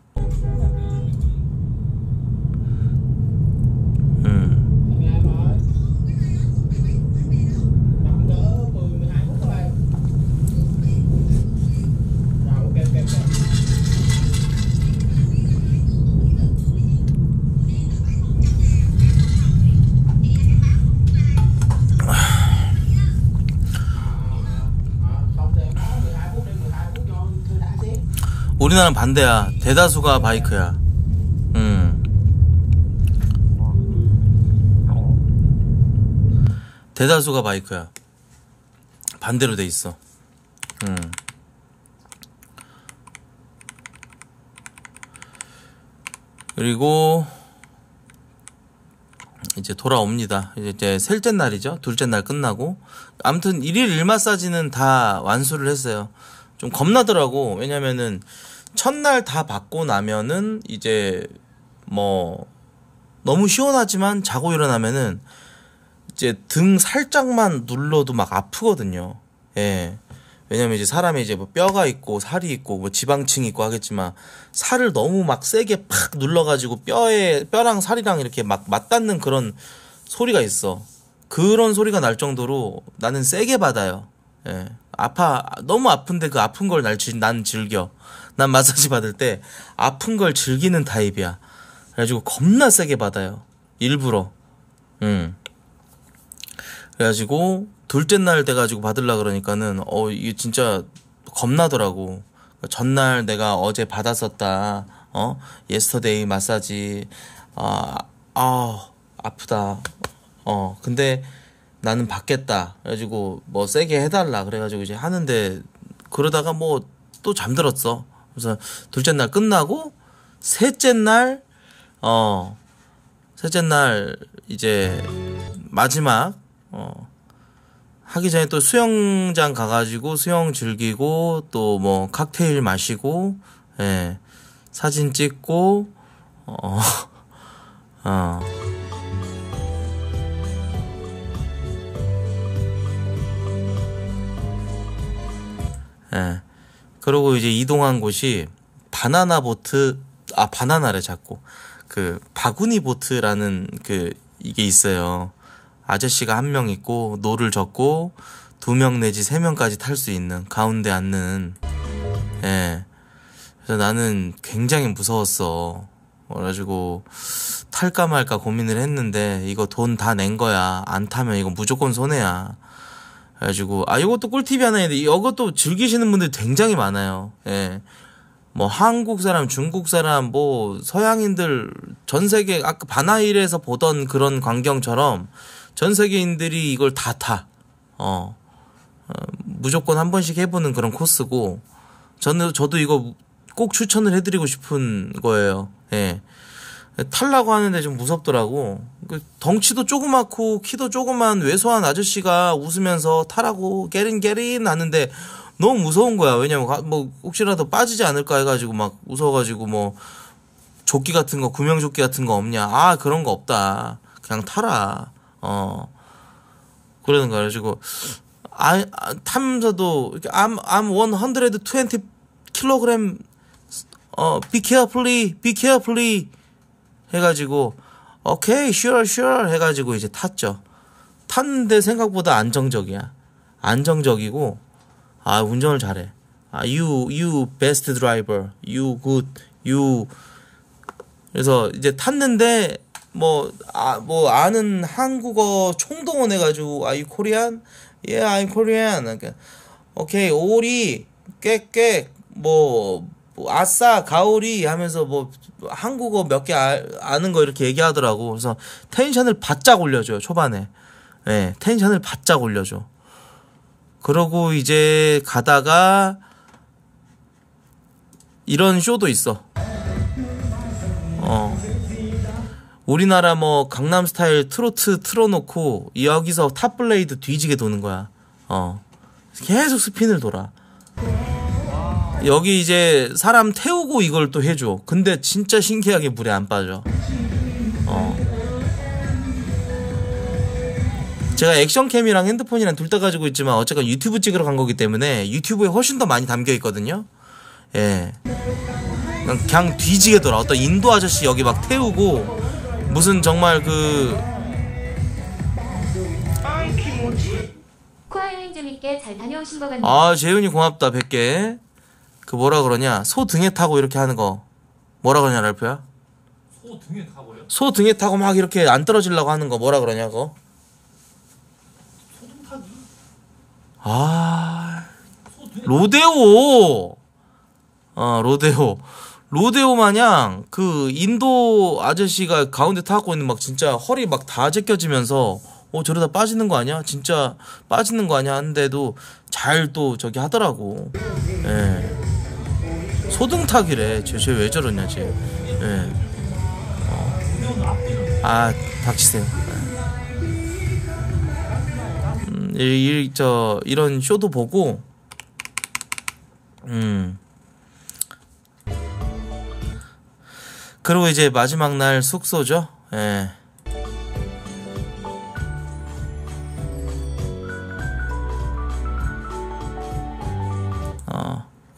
우리나라는 반대야. 대다수가 바이크야. 음. 대다수가 바이크야. 반대로 돼 있어. 음. 그리고 이제 돌아옵니다. 이제 셀째 날이죠. 둘째 날 끝나고 아무튼 1일1마사지는다 완수를 했어요. 좀 겁나더라고. 왜냐면은 첫날 다 받고 나면은 이제 뭐 너무 시원하지만 자고 일어나면은 이제 등 살짝만 눌러도 막 아프거든요. 예. 왜냐면 이제 사람이 이제 뭐 뼈가 있고 살이 있고 뭐 지방층이 있고 하겠지만 살을 너무 막 세게 팍 눌러가지고 뼈에 뼈랑 살이랑 이렇게 막 맞닿는 그런 소리가 있어. 그런 소리가 날 정도로 나는 세게 받아요. 예. 아파 너무 아픈데 그 아픈 걸날난 즐겨. 난 마사지 받을 때 아픈 걸 즐기는 타입이야. 그래가지고 겁나 세게 받아요. 일부러. 음. 그래가지고 둘째 날 돼가지고 받으려 그러니까는 어 이게 진짜 겁나더라고. 그러니까 전날 내가 어제 받았었다. 어 예스터데이 마사지 아, 아 아프다. 어 근데 나는 받겠다. 그래가지고 뭐 세게 해달라. 그래가지고 이제 하는데 그러다가 뭐 또 잠들었어. 그래서 둘째 날 끝나고 셋째 날, 어, 셋째 날 이제 마지막, 어, 하기 전에 또 수영장 가가지고 수영 즐기고 또 뭐 칵테일 마시고, 예, 사진 찍고, 어, 어. 예. 그리고 이제 이동한 곳이 바나나 보트 아 바나나를 잡고 그 바구니 보트라는 그 이게 있어요. 아저씨가 한 명 있고 노를 젓고 두 명 내지 세 명까지 탈 수 있는 가운데 앉는 예. 그래서 나는 굉장히 무서웠어. 그래가지고 탈까 말까 고민을 했는데 이거 돈 다 낸 거야. 안 타면 이거 무조건 손해야. 해가지고 아 이것도 꿀팁이 하나 있는데 이것도 즐기시는 분들 굉장히 많아요. 예. 뭐 한국 사람, 중국 사람, 뭐 서양인들 전 세계 아까 바나일에서 그 보던 그런 광경처럼 전 세계인들이 이걸 다 타. 어. 어 무조건 한 번씩 해보는 그런 코스고 저는 저도 이거 꼭 추천을 해드리고 싶은 거예요. 예. 탈라고 하는데 좀 무섭더라고. 그 덩치도 조그맣고 키도 조그만 왜소한 아저씨가 웃으면서 타라고 깨린깨린 하는데 너무 무서운 거야. 왜냐면 뭐 혹시라도 빠지지 않을까 해가지고 막 웃어가지고 뭐 조끼 같은 거 구명조끼 같은 거 없냐? 아 그런 거 없다. 그냥 타라. 어 그러는 거야. 가지고 아, 아 타면서도 이렇게 I'm I'm 120 킬로그램 어 be carefully be carefully 해가지고 오케이, s 얼 r 얼 해가지고 이제 탔죠. 탔는데 생각보다 안정적이야. 안정적이고, 아, 운전을 잘해. 아, you, you best driver, you good, you. 그래서 이제 탔는데, 뭐, 아, 뭐, 아는 한국어 총동원 해가지고, are you Korean? Yeah, I'm Korean. 그러니까 오케이, 오리, 깨깨, 뭐, 뭐 아싸 가오리 하면서 뭐 한국어 몇개 아, 아는 거 이렇게 얘기하더라고. 그래서 텐션을 바짝 올려줘요 초반에. 예, 네, 텐션을 바짝 올려줘. 그러고 이제 가다가 이런 쇼도 있어. 어. 우리나라 뭐 강남 스타일 트로트 틀어놓고 여기서 탑블레이드 뒤지게 도는 거야. 어. 계속 스핀을 돌아. 여기 이제 사람 태우고 이걸 또 해줘. 근데 진짜 신기하게 물에 안 빠져. 어. 제가 액션캠이랑 핸드폰이랑 둘 다 가지고 있지만 어쨌건 유튜브 찍으러 간 거기 때문에 유튜브에 훨씬 더 많이 담겨 있거든요. 예. 그냥 뒤지게 돌아. 어떤 인도 아저씨 여기 막 태우고 무슨 정말 그 아, 재윤이 고맙다. 100개. 그 뭐라 그러냐 소 등에 타고 이렇게 하는 거 뭐라 그러냐 랄프야? 소 등에 타고요? 소 등에 타고 막 이렇게 안 떨어지려고 하는 거 뭐라 그러냐 그거? 아 로데오 어 로데오 로데오 마냥 그 인도 아저씨가 가운데 타고 있는 막 진짜 허리 막 다 제껴지면서 어 저러다 빠지는 거 아니야? 진짜 빠지는 거 아니야? 하는데도 잘 또 저기 하더라고. 예. 소등탁이래 쟤 왜 저러냐 쟤 예. 어. 아 닥치세요 예. 음, 이, 이, 저, 이런 쇼도 보고 음 그리고 이제 마지막 날 숙소죠 예.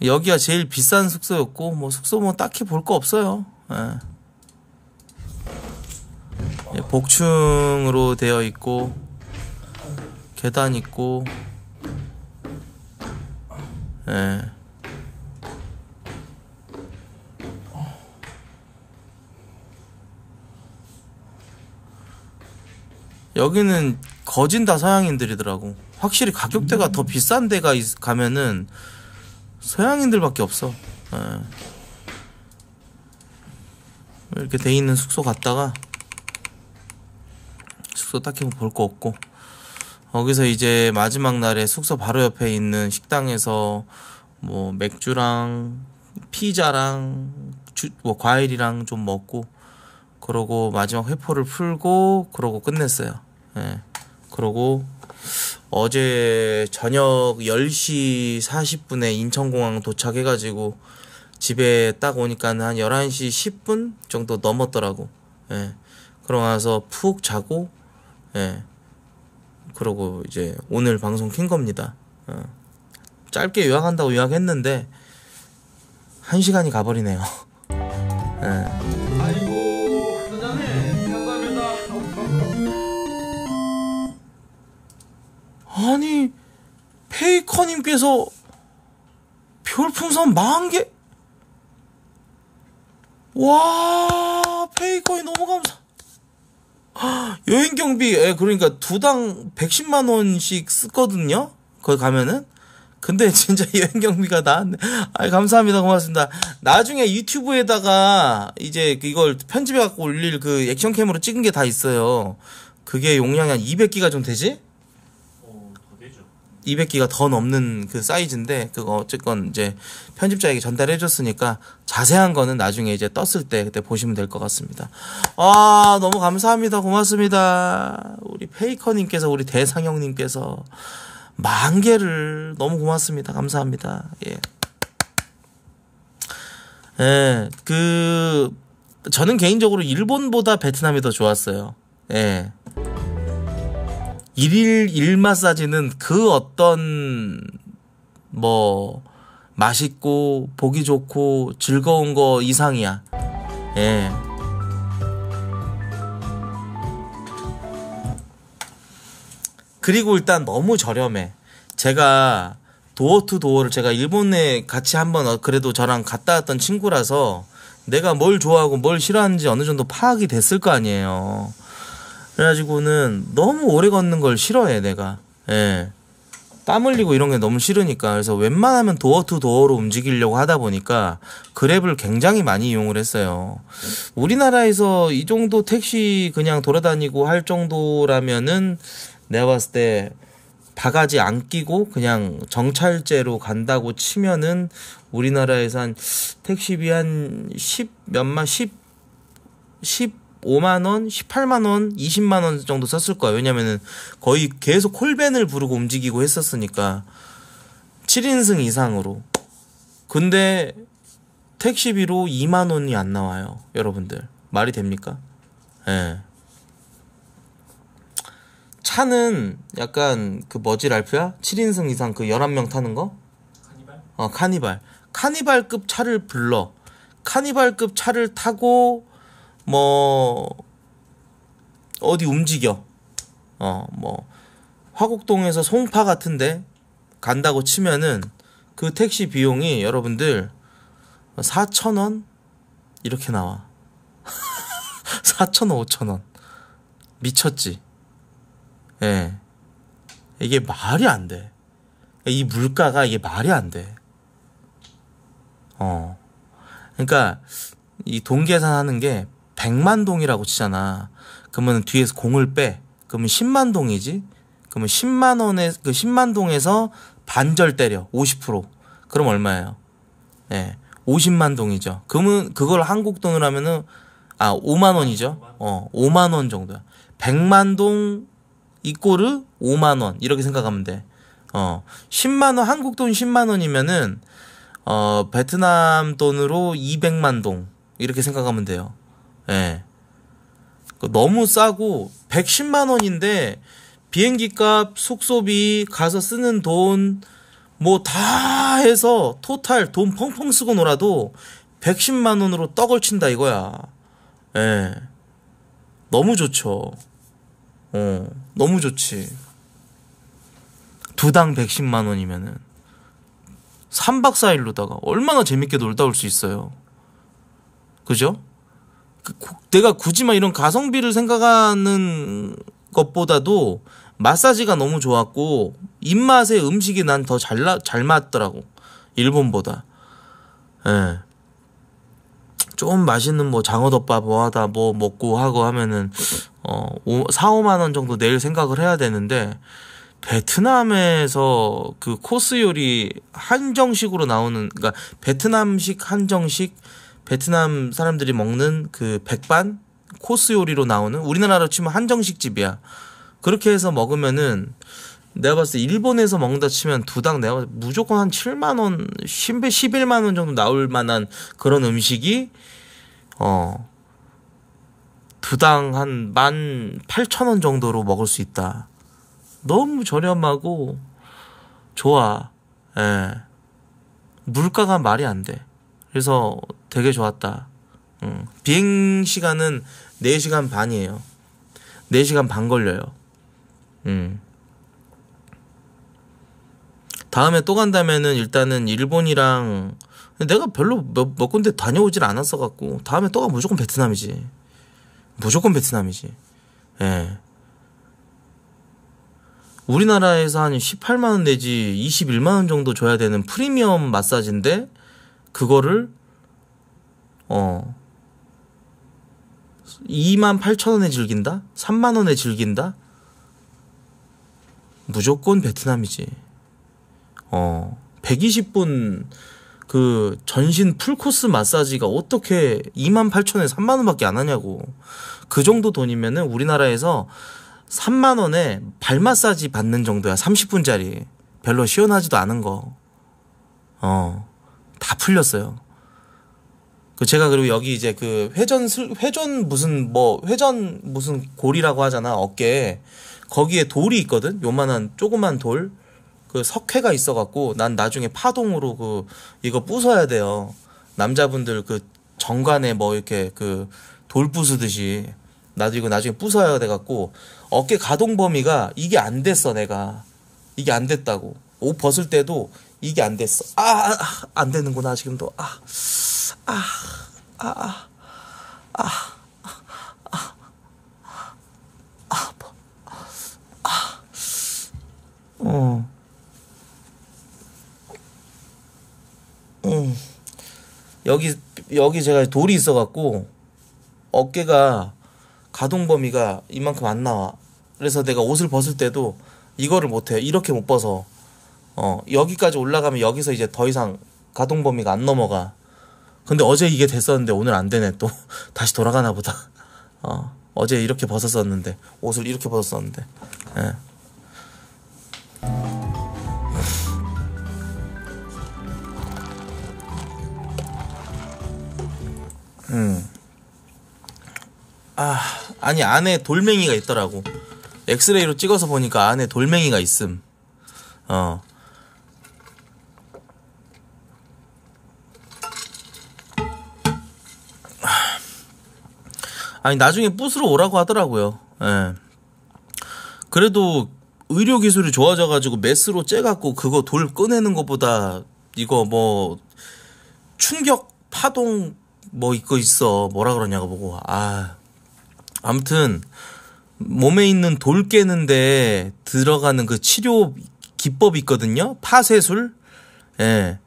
여기가 제일 비싼 숙소였고 뭐 숙소 뭐 딱히 볼 거 없어요. 예. 예. 복층으로 되어 있고 계단 있고 예. 여기는 거진 다 서양인들이더라고. 확실히 가격대가 더 비싼 데가 있, 가면은 서양인들밖에 없어. 네. 이렇게 돼 있는 숙소 갔다가 숙소 딱히 뭐 볼거 없고 거기서 이제 마지막 날에 숙소 바로 옆에 있는 식당에서 뭐 맥주랑 피자랑 주, 뭐 과일이랑 좀 먹고 그러고 마지막 회포를 풀고 그러고 끝냈어요. 예. 네. 그러고 어제 저녁 10시 40분에 인천공항 도착해가지고 집에 딱 오니까 한 11시 10분 정도 넘었더라고. 예. 그러고 나서 푹 자고, 예. 그러고 이제 오늘 방송 킨 겁니다. 어. 짧게 요약한다고 요약했는데, 한 시간이 가버리네요. 예. 아니 페이커님께서 별풍선 만개 와 페이커이 너무 감사 여행 경비 그러니까 두당 110만 원씩 쓰거든요 거기 가면은 근데 진짜 여행 경비가 나왔네 아 감사합니다 고맙습니다 나중에 유튜브에다가 이제 이걸 편집해 갖고 올릴 그 액션캠으로 찍은 게 다 있어요 그게 용량이 한 200기가 좀 되지? 200기가 더 넘는 그 사이즈인데 그거 어쨌건 이제 편집자에게 전달해 줬으니까 자세한 거는 나중에 이제 떴을 때 그때 보시면 될 것 같습니다. 아 너무 감사합니다. 고맙습니다. 우리 페이커님께서 우리 대상형님께서 만 개를 너무 고맙습니다. 감사합니다. 예. 예, 그 저는 개인적으로 일본보다 베트남이 더 좋았어요. 예. 일일 일 마사지는 그 어떤 뭐 맛있고 보기 좋고 즐거운 거 이상이야. 예. 그리고 일단 너무 저렴해. 제가 도어 투 도어를 제가 일본에 같이 한번 어, 그래도 저랑 갔다 왔던 친구라서 내가 뭘 좋아하고 뭘 싫어하는지 어느 정도 파악이 됐을 거 아니에요. 그래가지고는 너무 오래 걷는 걸 싫어해 내가 예. 땀 흘리고 이런 게 너무 싫으니까 그래서 웬만하면 도어 투 도어로 움직이려고 하다 보니까 그랩을 굉장히 많이 이용을 했어요. 우리나라에서 이 정도 택시 그냥 돌아다니고 할 정도라면은 내가 봤을 때 바가지 안 끼고 그냥 정찰제로 간다고 치면은 우리나라에서 한 택시비 한 10 몇만 10 10 5만원, 18만원, 20만원 정도 썼을 거야. 왜냐면은 거의 계속 콜밴을 부르고 움직이고 했었으니까. 7인승 이상으로. 근데 택시비로 2만원이 안 나와요. 여러분들. 말이 됩니까? 예. 차는 약간 그 뭐지 랄프야? 7인승 이상 그 11명 타는 거? 카니발? 어, 카니발. 카니발급 차를 불러. 카니발급 차를 타고 뭐 어디 움직여 어뭐 화곡동에서 송파 같은데 간다고 치면은 그 택시 비용이 여러분들 4천원 이렇게 나와 4천원 5천원 미쳤지 예 이게 말이 안돼 이 물가가 이게 말이 안돼 어 그러니까 이 동계산하는 게 100만 동이라고 치잖아. 그러면 뒤에서 공을 빼. 그러면 10만 동이지. 그러면 10만 원에 그 10만 동에서 반절 때려 50%. 그럼 얼마예요? 예. 네, 50만 동이죠. 그러면 그걸 한국 돈으로 하면은 아 5만 원이죠. 어 5만 원 정도야. 100만 동 이꼬르 5만 원 이렇게 생각하면 돼. 어 10만 원 한국 돈 10만 원이면은 어 베트남 돈으로 200만 동 이렇게 생각하면 돼요. 예. 그 너무 싸고 110만 원인데 비행기 값, 숙소비, 가서 쓰는 돈 뭐 다 해서 토탈 돈 펑펑 쓰고 놀아도 110만 원으로 떡을 친다 이거야. 예. 너무 좋죠. 어, 너무 좋지. 두당 110만 원이면은 3박 4일로다가 얼마나 재밌게 놀다 올 수 있어요. 그죠? 그, 내가 굳이 막 이런 가성비를 생각하는 것보다도 마사지가 너무 좋았고 입맛에 음식이 난 더잘잘 맞더라고 일본보다 예. 좀 맛있는 뭐 장어덮밥 뭐하다 뭐 먹고 하고 하면은 어 4, 5만 원 정도 내일 생각을 해야 되는데 베트남에서 그 코스 요리 한정식으로 나오는 그러니까 베트남식 한정식 베트남 사람들이 먹는 그 백반 코스 요리로 나오는 우리나라로 치면 한정식 집이야. 그렇게 해서 먹으면은 내가 봤을 때 일본에서 먹는다 치면 두당 내가 무조건 한 7만 원, 10배 11만 원 정도 나올 만한 그런 음식이 어 두 당 한 18,000원 정도로 먹을 수 있다. 너무 저렴하고 좋아. 예. 물가가 말이 안 돼. 그래서 되게 좋았다. 음. 비행 시간은 4시간 반이에요. 4시간 반 걸려요. 음. 다음에 또 간다면은 일단은 일본이랑 내가 별로 몇, 몇 군데 다녀오질 않았어 갖고 다음에 또가 무조건 베트남이지. 무조건 베트남이지. 예. 우리나라에서 한 18만 원 내지 21만 원 정도 줘야 되는 프리미엄 마사지인데 그거를 어. 2만 8천 원에 즐긴다? 3만 원에 즐긴다? 무조건 베트남이지. 어. 120분 그 전신 풀코스 마사지가 어떻게 2만 8천에 원 3만 원밖에 안 하냐고. 그 정도 돈이면은 우리나라에서 3만 원에 발 마사지 받는 정도야. 30분짜리. 별로 시원하지도 않은 거. 어. 다 풀렸어요. 그 제가 그리고 여기 이제 그 회전 슬, 회전 무슨 뭐 회전 무슨 골이라고 하잖아 어깨에 거기에 돌이 있거든 요만한 조그만 돌 그 석회가 있어갖고 난 나중에 파동으로 그 이거 부숴야 돼요 남자분들 그 정관에 뭐 이렇게 그 돌 부수듯이 나도 이거 나중에 부숴야 돼갖고 어깨 가동 범위가 이게 안 됐어 내가 이게 안 됐다고 옷 벗을 때도 이게 안 됐어. 아, 아, 아, 안 되는구나, 지금도. 아, 아, 아, 아, 아, 아, 아, 아, 어. 음. 여기, 여기 제가 돌이 있어갖고, 어깨가, 가동 범위가 이만큼 안 나와. 그래서 내가 옷을 벗을 때도 이거를 못해. 이렇게 못 벗어. 어 여기까지 올라가면 여기서 이제 더 이상 가동 범위가 안 넘어가. 근데 어제 이게 됐었는데 오늘 안 되네 또 다시 돌아가나 보다. 어 어제 이렇게 벗었었는데 옷을 이렇게 벗었었는데. 예. 음. 아, 아니 안에 돌멩이가 있더라고. 엑스레이로 찍어서 보니까 안에 돌멩이가 있음. 어. 아니 나중에 붓으로 오라고 하더라고요. 예. 그래도 의료 기술이 좋아져가지고 메스로 째갖고 그거 돌 꺼내는 것보다 이거 뭐 충격 파동 뭐 이거 있어 뭐라 그러냐고 보고 아 아무튼 몸에 있는 돌 깨는데 들어가는 그 치료 기법이 있거든요 파쇄술 예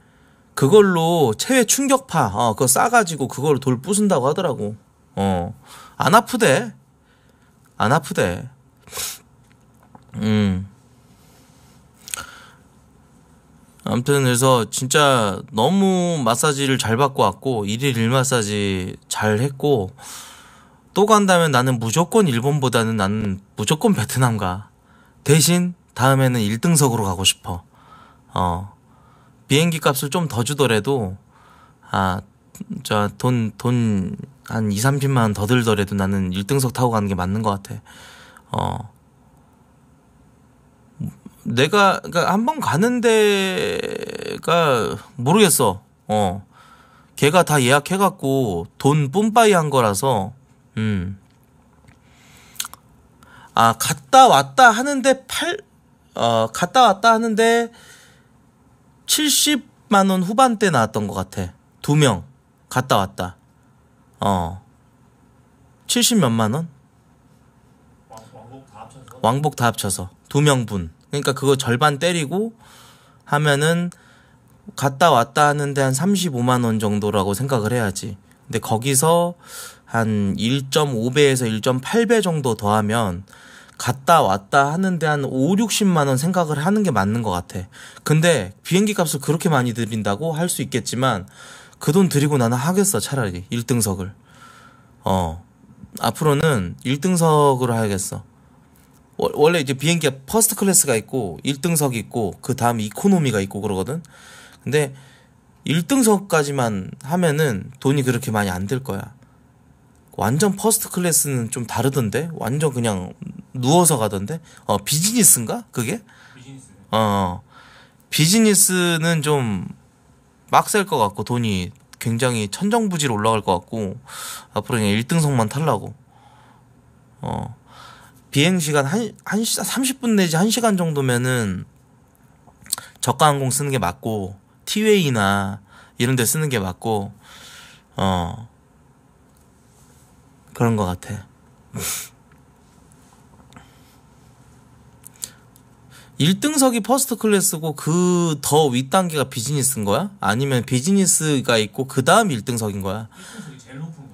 그걸로 체외 충격파 어 그거 싸가지고 그걸 돌 부순다고 하더라고 어안 아프대. 안 아프대. 음. 아무튼 그래서 진짜 너무 마사지를 잘 받고 왔고 일일 일 마사지 잘 했고 또 간다면 나는 무조건 일본보다는 나는 무조건 베트남 가. 대신 다음에는 1등석으로 가고 싶어. 어. 비행기 값을 좀 더 주더라도 아, 자, 돈, 돈한 2, 30만 원더 들더라도 나는 1등석 타고 가는 게 맞는 것 같아. 어. 내가, 그니까 한 번 가는 데가 모르겠어. 어. 걔가 다 예약해갖고 돈 뿜빠이 한 거라서, 음. 아, 갔다 왔다 하는데 8, 어, 갔다 왔다 하는데 70만원 후반대 나왔던 것 같아. 두 명. 갔다 왔다. 어. 70 몇만 원? 왕복 다 합쳐서? 왕두 명분. 그러니까 그거 절반 때리고 하면은 갔다 왔다 하는데 한 35만 원 정도라고 생각을 해야지. 근데 거기서 한 1.5배에서 1.8배 정도 더하면 갔다 왔다 하는데 한 5, 60만 원 생각을 하는 게 맞는 것 같아. 근데 비행기 값을 그렇게 많이 드린다고할 수 있겠지만 그돈 드리고 나는 하겠어 차라리 1등석을 어 앞으로는 1등석으로 하겠어 원래 이제 비행기가 퍼스트 클래스가 있고 1등석이 있고 그 다음 이코노미가 있고 그러거든 근데 1등석까지만 하면은 돈이 그렇게 많이 안 들 거야 완전 퍼스트 클래스는 좀 다르던데 완전 그냥 누워서 가던데 어 비즈니스인가 그게 비즈니스. 어, 어. 비즈니스는 좀 막쓸것 같고 돈이 굉장히 천정부지로 올라갈 것 같고 앞으로 그냥 1등석만 탈라고 어 비행 시간 한, 한 30분 내지 1시간 정도면은 저가 항공 쓰는 게 맞고 티웨이나 이런 데 쓰는 게 맞고 어 그런 것 같아 1등석이 퍼스트 클래스고 그 더 윗단계가 비즈니스인 거야? 아니면 비즈니스가 있고 그 다음 1등석인 거야? 거야?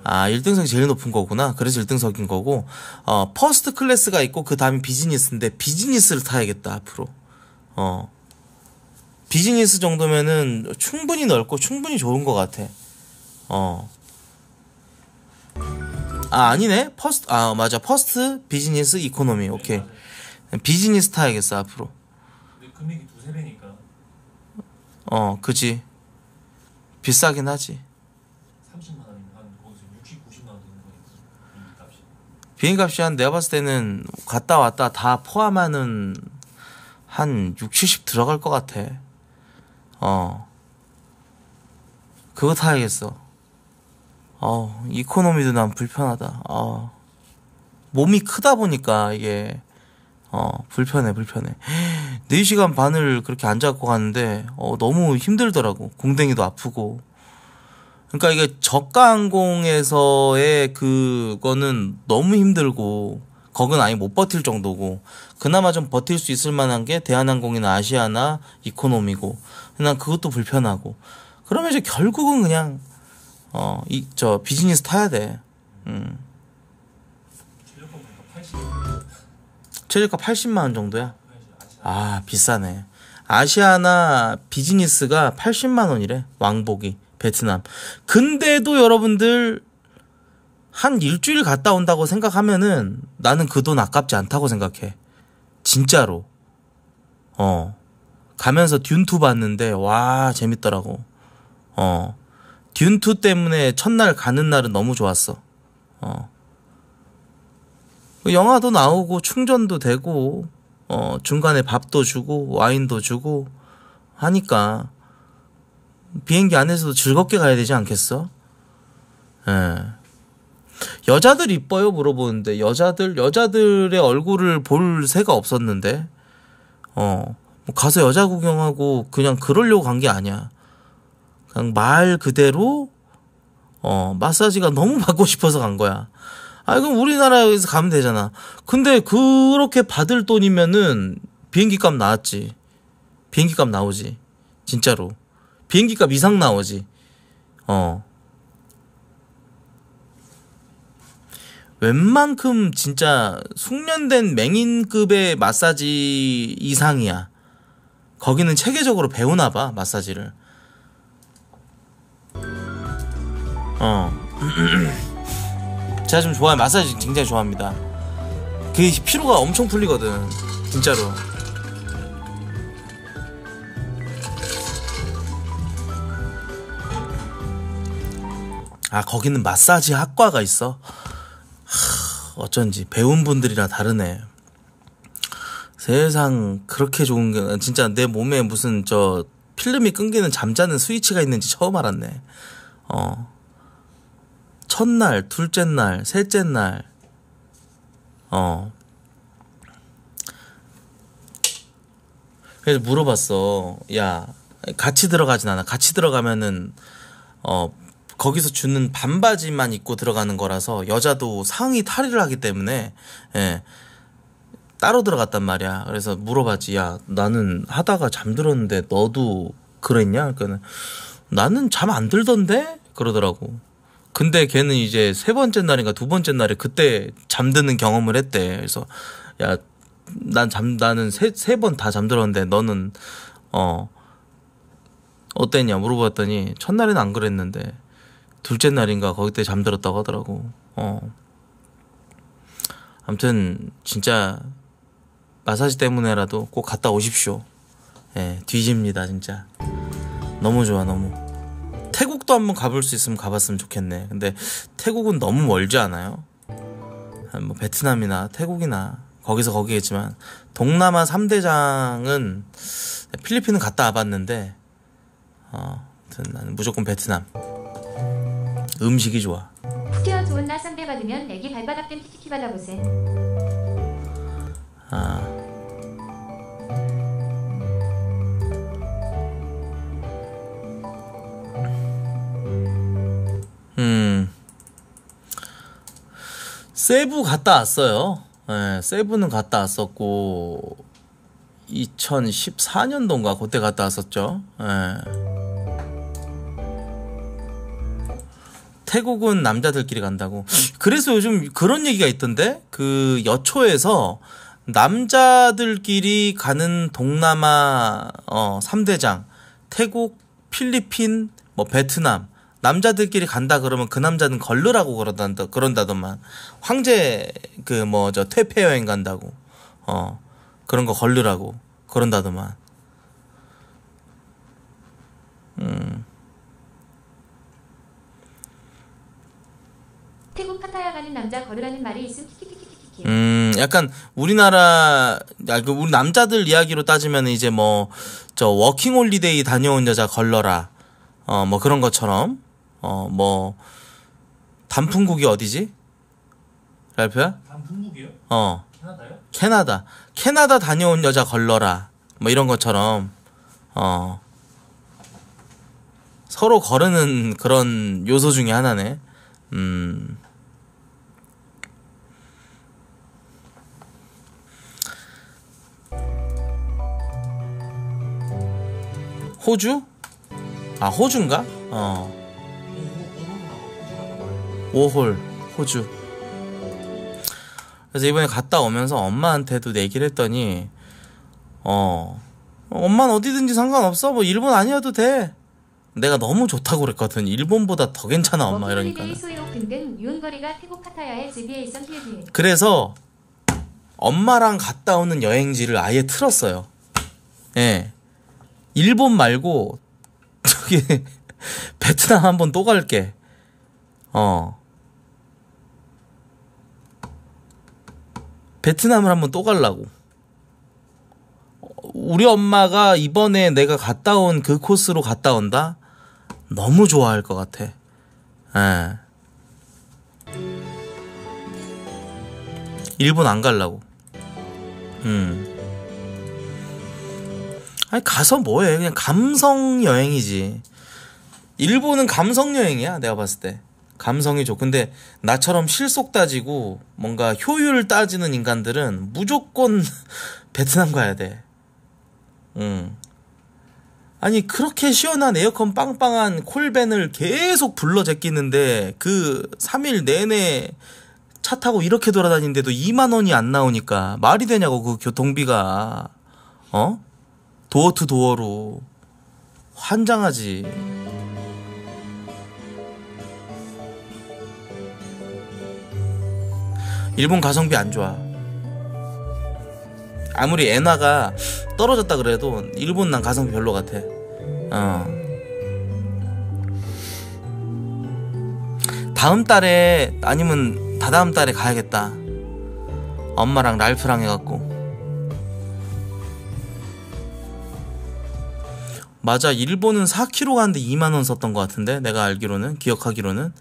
아, 1등석이 제일 높은 거구나. 그래서 1등석인 거고, 어, 퍼스트 클래스가 있고, 그 다음이 비즈니스인데, 비즈니스를 타야겠다, 앞으로. 어. 비즈니스 정도면은 충분히 넓고, 충분히 좋은 것 같아. 어. 아, 아니네? 퍼스트, 아, 맞아. 퍼스트, 비즈니스, 이코노미. 오케이. 비즈니스 타야겠어 앞으로. 금액이 두세 배니까. 어, 그지. 비싸긴 하지. 비행값이. 한 내가 봤을 때는 갔다 왔다 다 포함하는 한 6, 70 들어갈 것 같아. 어. 그거 타야겠어. 어, 이코노미도 난 불편하다. 어. 몸이 크다 보니까 이게 어, 불편해, 불편해. 4시간 반을 그렇게 앉아갖고 가는데, 어, 너무 힘들더라고. 공댕이도 아프고. 그러니까 이게 저가 항공에서의 그거는 너무 힘들고, 거긴 아예 못 버틸 정도고, 그나마 좀 버틸 수 있을 만한 게 대한항공이나 아시아나 이코노미고, 난 그것도 불편하고. 그러면 이제 결국은 그냥, 어, 이, 저, 비즈니스 타야 돼. 음. 최저가 80만 원 정도야? 아 비싸네. 아시아나 비즈니스가 80만 원이래 왕복이 베트남. 근데도 여러분들 한 일주일 갔다 온다고 생각하면은 나는 그 돈 아깝지 않다고 생각해. 진짜로. 어. 가면서 듄투 봤는데 와 재밌더라고. 어. 듄투 때문에 첫날 가는 날은 너무 좋았어. 어. 뭐 영화도 나오고 충전도 되고 어 중간에 밥도 주고 와인도 주고 하니까 비행기 안에서도 즐겁게 가야 되지 않겠어? 예. 여자들 이뻐요 물어보는데 여자들 여자들의 얼굴을 볼 새가 없었는데 어 뭐 가서 여자 구경하고 그냥 그러려고 간 게 아니야. 그냥 말 그대로 어 마사지가 너무 받고 싶어서 간 거야. 아, 그럼 우리나라에서 가면 되잖아. 근데 그렇게 받을 돈이면은 비행기 값 나왔지. 비행기 값 나오지. 진짜로. 비행기 값 이상 나오지. 어. 웬만큼 진짜 숙련된 맹인급의 마사지 이상이야. 거기는 체계적으로 배우나 봐, 마사지를. 어. 제가 좀 좋아하는 마사지 굉장히 좋아합니다. 그 피로가 엄청 풀리거든. 진짜로. 아, 거기는 마사지 학과가 있어. 하, 어쩐지 배운 분들이랑 다르네. 세상 그렇게 좋은 게 진짜 내 몸에 무슨 저 필름이 끊기는 잠자는 스위치가 있는지 처음 알았네. 어. 첫날, 둘째 날, 셋째 날, 어. 그래서 물어봤어. 야, 같이 들어가진 않아. 같이 들어가면은, 어, 거기서 주는 반바지만 입고 들어가는 거라서 여자도 상의 탈의를 하기 때문에, 예. 따로 들어갔단 말이야. 그래서 물어봤지. 야, 나는 하다가 잠들었는데 너도 그랬냐? 그러니까 나는 잠 안 들던데? 그러더라고. 근데 걔는 이제 세 번째 날인가 두 번째 날에 그때 잠드는 경험을 했대. 그래서 야, 난 잠, 나는 세, 세번 다 잠들었는데 너는, 어, 어땠냐 물어봤더니 첫날에는 안 그랬는데 둘째 날인가 거기 때 잠들었다고 하더라고. 어. 아무튼 진짜 마사지 때문에라도 꼭 갔다 오십시오. 예, 뒤집니다 진짜. 너무 좋아 너무. 태국도 한번 가볼 수 있으면 가봤으면 좋겠네. 근데 태국은 너무 멀지 않아요? 뭐 베트남이나 태국이나 거기서 거기겠지만 동남아 3대장은 필리핀은 갔다 와봤는데 어, 무 나는 무조건 베트남 음식이 좋아 푸케어 좋은 날 상배 받으면 애기 발바닥 좀키키 발라보세 아 음. 세부 갔다 왔어요. 네, 세부는 갔다 왔었고 2014년도인가 그때 갔다 왔었죠. 네. 태국은 남자들끼리 간다고. 그래서 요즘 그런 얘기가 있던데 그 여초에서 남자들끼리 가는 동남아 어 3대장 태국, 필리핀, 뭐 베트남 남자들끼리 간다 그러면 그 남자는 걸르라고 그런다 그런다더만 황제 그 뭐저 퇴폐 여행 간다고 어 그런 거 걸르라고 그런다더만 음. 태국 파타야 가는 남자 걸으라는 말이 있음 음, 약간 우리나라 아, 그 우리 남자들 이야기로 따지면 이제 뭐저 워킹 홀리데이 다녀온 여자 걸러라. 어, 뭐 그런 것처럼 어, 뭐, 단풍국이 어디지? 랄프야? 단풍국이요? 어. 캐나다요? 캐나다. 캐나다 다녀온 여자 걸러라. 뭐 이런 것처럼, 어. 서로 거르는 그런 요소 중에 하나네. 음. 호주? 아, 호주인가? 어. 오홀 호주 그래서 이번에 갔다 오면서 엄마한테도 내기를 했더니 어 엄마는 어디든지 상관없어 뭐 일본 아니어도 돼 내가 너무 좋다고 그랬거든 일본보다 더 괜찮아 엄마 이러니까 그래서 엄마랑 갔다 오는 여행지를 아예 틀었어요 예 일본 말고 저기 베트남 한 번 또 갈게 어 베트남을 한번 또 가려고. 우리 엄마가 이번에 내가 갔다 온 그 코스로 갔다 온다? 너무 좋아할 것 같아. 예. 일본 안 갈라고. 음. 아니, 가서 뭐해. 그냥 감성 여행이지. 일본은 감성 여행이야, 내가 봤을 때. 감성이 좋. 근데 나처럼 실속 따지고 뭔가 효율 따지는 인간들은 무조건 베트남 가야 돼. 응. 아니 그렇게 시원한 에어컨 빵빵한 콜밴을 계속 불러 제끼는데 그 3일 내내 차 타고 이렇게 돌아다니는데도 2만 원이 안 나오니까 말이 되냐고 그 교통비가 어? 도어 투 도어로 환장하지. 일본 가성비 안 좋아. 아무리 엔화가 떨어졌다 그래도 일본 난 가성비 별로 같아. 어. 다음 달에 아니면 다다음 달에 가야겠다. 엄마랑 랄프랑 해갖고. 맞아 일본은 4kg 가는데 2만원 썼던 것 같은데 내가 알기로는 기억하기로는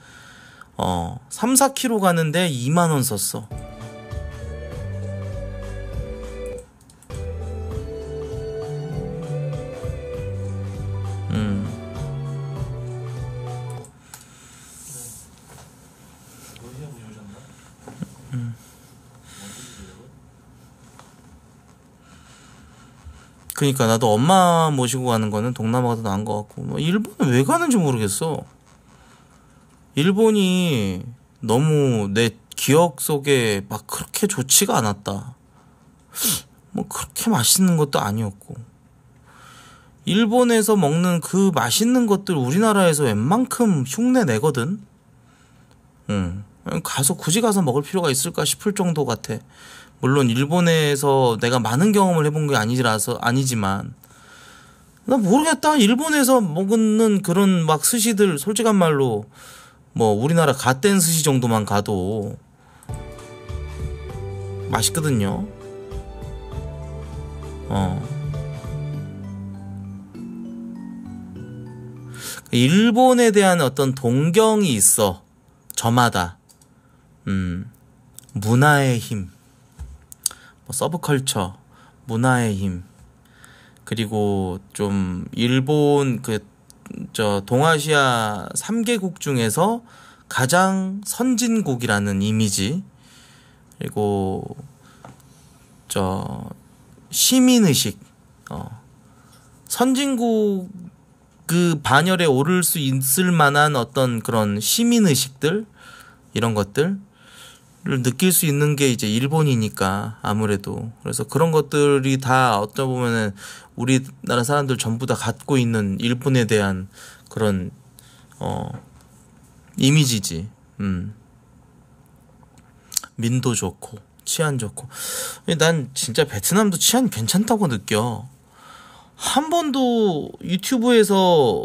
어, 3, 4km 가는데 2만원 썼어. 음. 음. 그니까 나도 엄마 모시고 가는 거는 동남아가 더 나은 것 같고 뭐 일본은 왜 가는지 모르겠어 일본이 너무 내 기억 속에 막 그렇게 좋지가 않았다. 뭐 그렇게 맛있는 것도 아니었고. 일본에서 먹는 그 맛있는 것들 우리나라에서 웬만큼 흉내 내거든? 응. 가서 굳이 가서 먹을 필요가 있을까 싶을 정도 같아. 물론 일본에서 내가 많은 경험을 해본 게 아니라서 아니지만 나 모르겠다. 일본에서 먹는 그런 막 스시들 솔직한 말로 뭐 우리나라 갓댄스시 정도만 가도 맛있거든요 어 일본에 대한 어떤 동경이 있어 저마다 음 문화의 힘뭐 서브컬처 문화의 힘 그리고 좀 일본 그저 동아시아 3개국 중에서 가장 선진국이라는 이미지 그리고 저 시민 의식 어 선진국 그 반열에 오를 수 있을 만한 어떤 그런 시민 의식들 이런 것들 를 느낄 수 있는 게 이제 일본이니까 아무래도 그래서 그런 것들이 다 어쩌 보면은 우리나라 사람들 전부 다 갖고 있는 일본에 대한 그런 어 이미지지 음 민도 좋고 치안 좋고 난 진짜 베트남도 치안 괜찮다고 느껴 한 번도 유튜브에서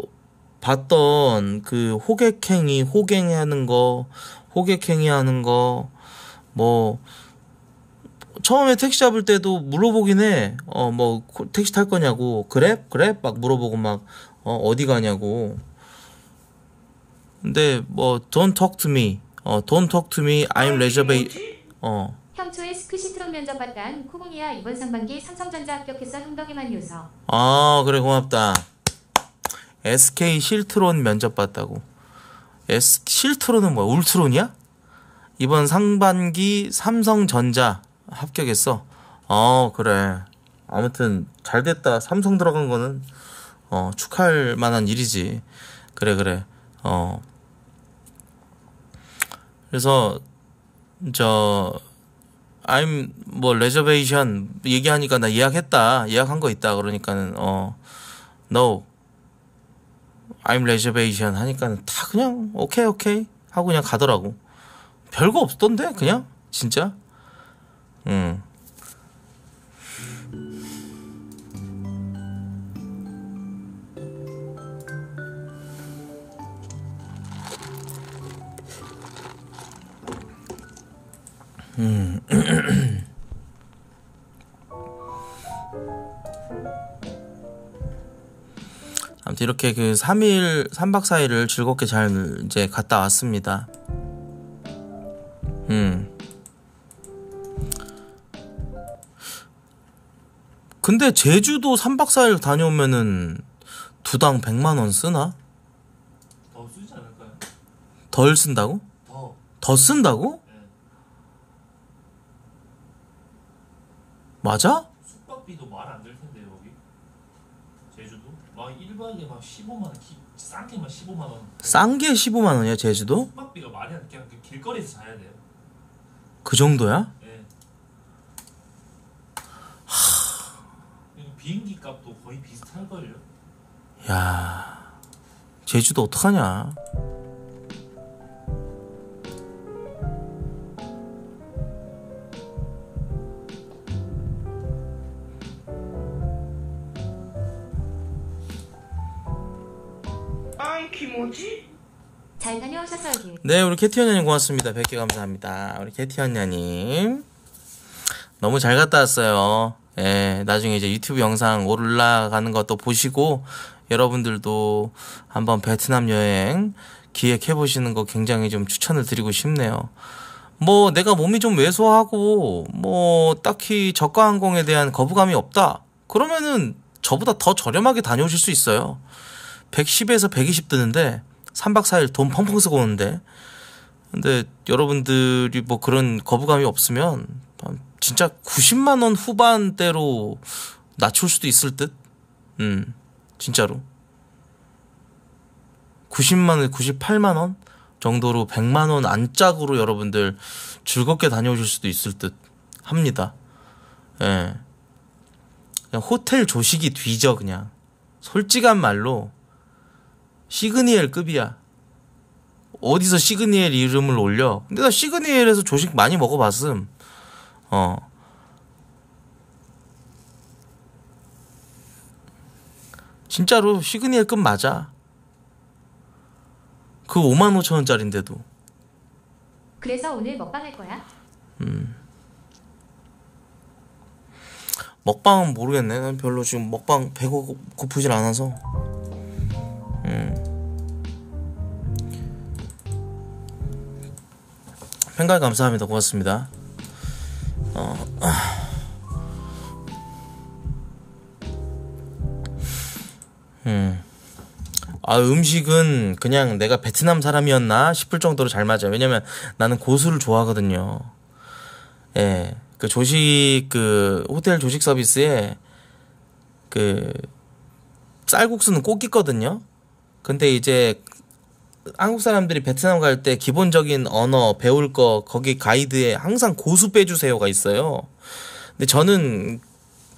봤던 그 호객행위 호갱하는 거 호객행위 하는 거뭐 처음에 택시 잡을 때도 물어보긴 해. 어, 뭐, 택시 탈 거냐고. 그래? 그래? 막 물어보고 막, 어, 어디 가냐고. 근데 뭐, don't talk to me. 어, don't talk to me. I'm reservation. 어. 형초에 스크시트론 면접받던 코공이야 이번 상반기 삼성전자 합격해서 흥덕이만 요서. 아, 그래 고맙다. SK 실트론 면접봤다고 S 실트론은 뭐야? 울트론이야? 이번 상반기 삼성전자 합격했어. 어, 그래. 아무튼 잘 됐다. 삼성 들어간 거는 어, 축하할 만한 일이지. 그래, 그래. 어. 그래서 저 I'm 뭐 레저베이션 얘기하니까 나 예약했다. 예약한 거 있다. 그러니까는 어 no. I'm reservation 하니까는 다 그냥 오케이 오케이 하고 그냥 가더라고. 별거 없던데 그냥 진짜 음. 음. 아무튼 이렇게 그 3일 3박 4일을 즐겁게 잘 이제 갔다 왔습니다. 근데 제주도 3박 4일 다녀오면은 두당 100만 원 쓰나? 더 쓰지 않을까요? 덜 쓴다고? 더. 더 쓴다고? 네. 맞아? 숙박비도 말안될 텐데 여기. 제주도 막 1박에 막 15만 원, 싼 게만 15만 원. 싼게 15만 원이야 제주도? 숙박비가 말이 안 돼. 그 길거리에서 자야 돼요. 그 정도야? 비행기 값도 거의 비슷할걸요? 야 제주도 어떡하냐 네, 우리 캐티 언니님 고맙습니다. 100개 감사합니다. 우리 캐티 언니님. 너무 잘 갔다 왔어요. 예, 나중에 이제 유튜브 영상 올라가는 것도 보시고 여러분들도 한번 베트남 여행 기획해 보시는 거 굉장히 좀 추천을 드리고 싶네요. 뭐 내가 몸이 좀 왜소하고 뭐 딱히 저가 항공에 대한 거부감이 없다. 그러면은 저보다 더 저렴하게 다녀오실 수 있어요. 110에서 120 드는데 3박 4일 돈 펑펑 쓰고 오는데 근데 여러분들이 뭐 그런 거부감이 없으면 진짜 90만 원 후반대로 낮출 수도 있을 듯. 음. 진짜로. 90만 원, 98만 원 정도로 100만 원 안짝으로 여러분들 즐겁게 다녀오실 수도 있을 듯 합니다. 예. 그냥 호텔 조식이 뒤져 그냥. 솔직한 말로 시그니엘 급이야. 어디서 시그니엘 이름을 올려? 근데 나 시그니엘에서 조식 많이 먹어봤음. 어. 진짜로 시그니엘 급 맞아. 그 5만 5천 원짜리인데도 그래서 오늘 먹방 할 거야? 음. 먹방은 모르겠네. 난 별로 지금 먹방 배고 고프질 않아서. 음. 팬가 감사합니다. 고맙습니다. 어, 아. 음. 아, 음식은 그냥 내가 베트남 사람이었나 싶을 정도로 잘 맞아요. 왜냐면 나는 고수를 좋아하거든요. 예. 그 조식, 그, 호텔 조식 서비스에 그, 쌀국수는 꼭 있거든요. 근데 이제 한국 사람들이 베트남 갈 때 기본적인 언어 배울 거 거기 가이드에 항상 고수 빼주세요가 있어요. 근데 저는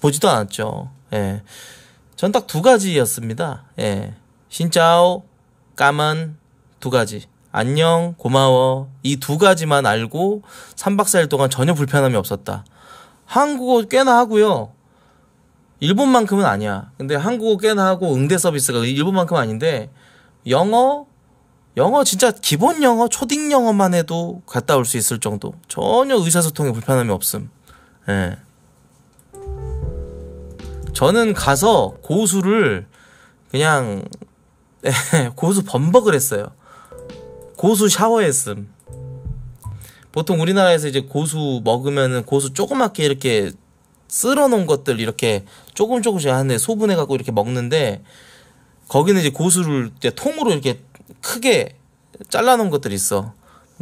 보지도 않았죠. 예. 전 딱 두 가지였습니다. 예. 신짜오, 까만 두 가지. 안녕, 고마워. 이 두 가지만 알고 3박 4일 동안 전혀 불편함이 없었다. 한국어 꽤나 하고요. 일본만큼은 아니야. 근데 한국어 꽤나 하고 응대 서비스가 일본만큼 아닌데 영어, 영어 진짜 기본 영어, 초딩 영어만 해도 갔다 올 수 있을 정도. 전혀 의사소통에 불편함이 없음. 예. 저는 가서 고수를 그냥 예, 고수 범벅을 했어요. 고수 샤워했음. 보통 우리나라에서 이제 고수 먹으면은 고수 조그맣게 이렇게 쓸어 놓은 것들 이렇게 조금 조금씩 하는데 소분해 갖고 이렇게 먹는데 거기는 이제 고수를 이제 통으로 이렇게 크게 잘라놓은 것들이 있어.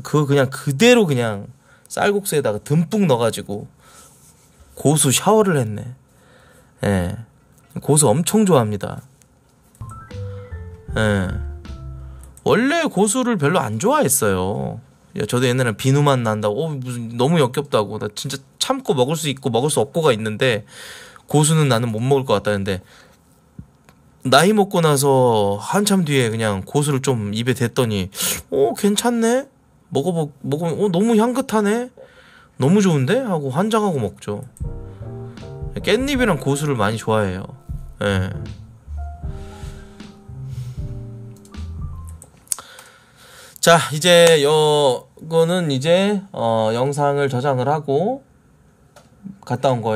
그거 그냥 그대로 그냥 쌀국수에다가 듬뿍 넣어가지고 고수 샤워를 했네. 예. 고수 엄청 좋아합니다. 예. 원래 고수를 별로 안 좋아했어요. 예, 저도 옛날에 비누만 난다고, 어, 무슨, 너무 역겹다고. 나 진짜 참고 먹을 수 있고 먹을 수 없고가 있는데, 고수는 나는 못 먹을 것 같다는데, 나이 먹고 나서 한참 뒤에 그냥 고수를 좀 입에 댔더니 어 괜찮네 먹어보 먹으면 어 너무 향긋하네 너무 좋은데 하고 환장하고 먹죠 깻잎이랑 고수를 많이 좋아해요 예. 자 이제 요거는 이제 어 영상을 저장을 하고 갔다 온 거예요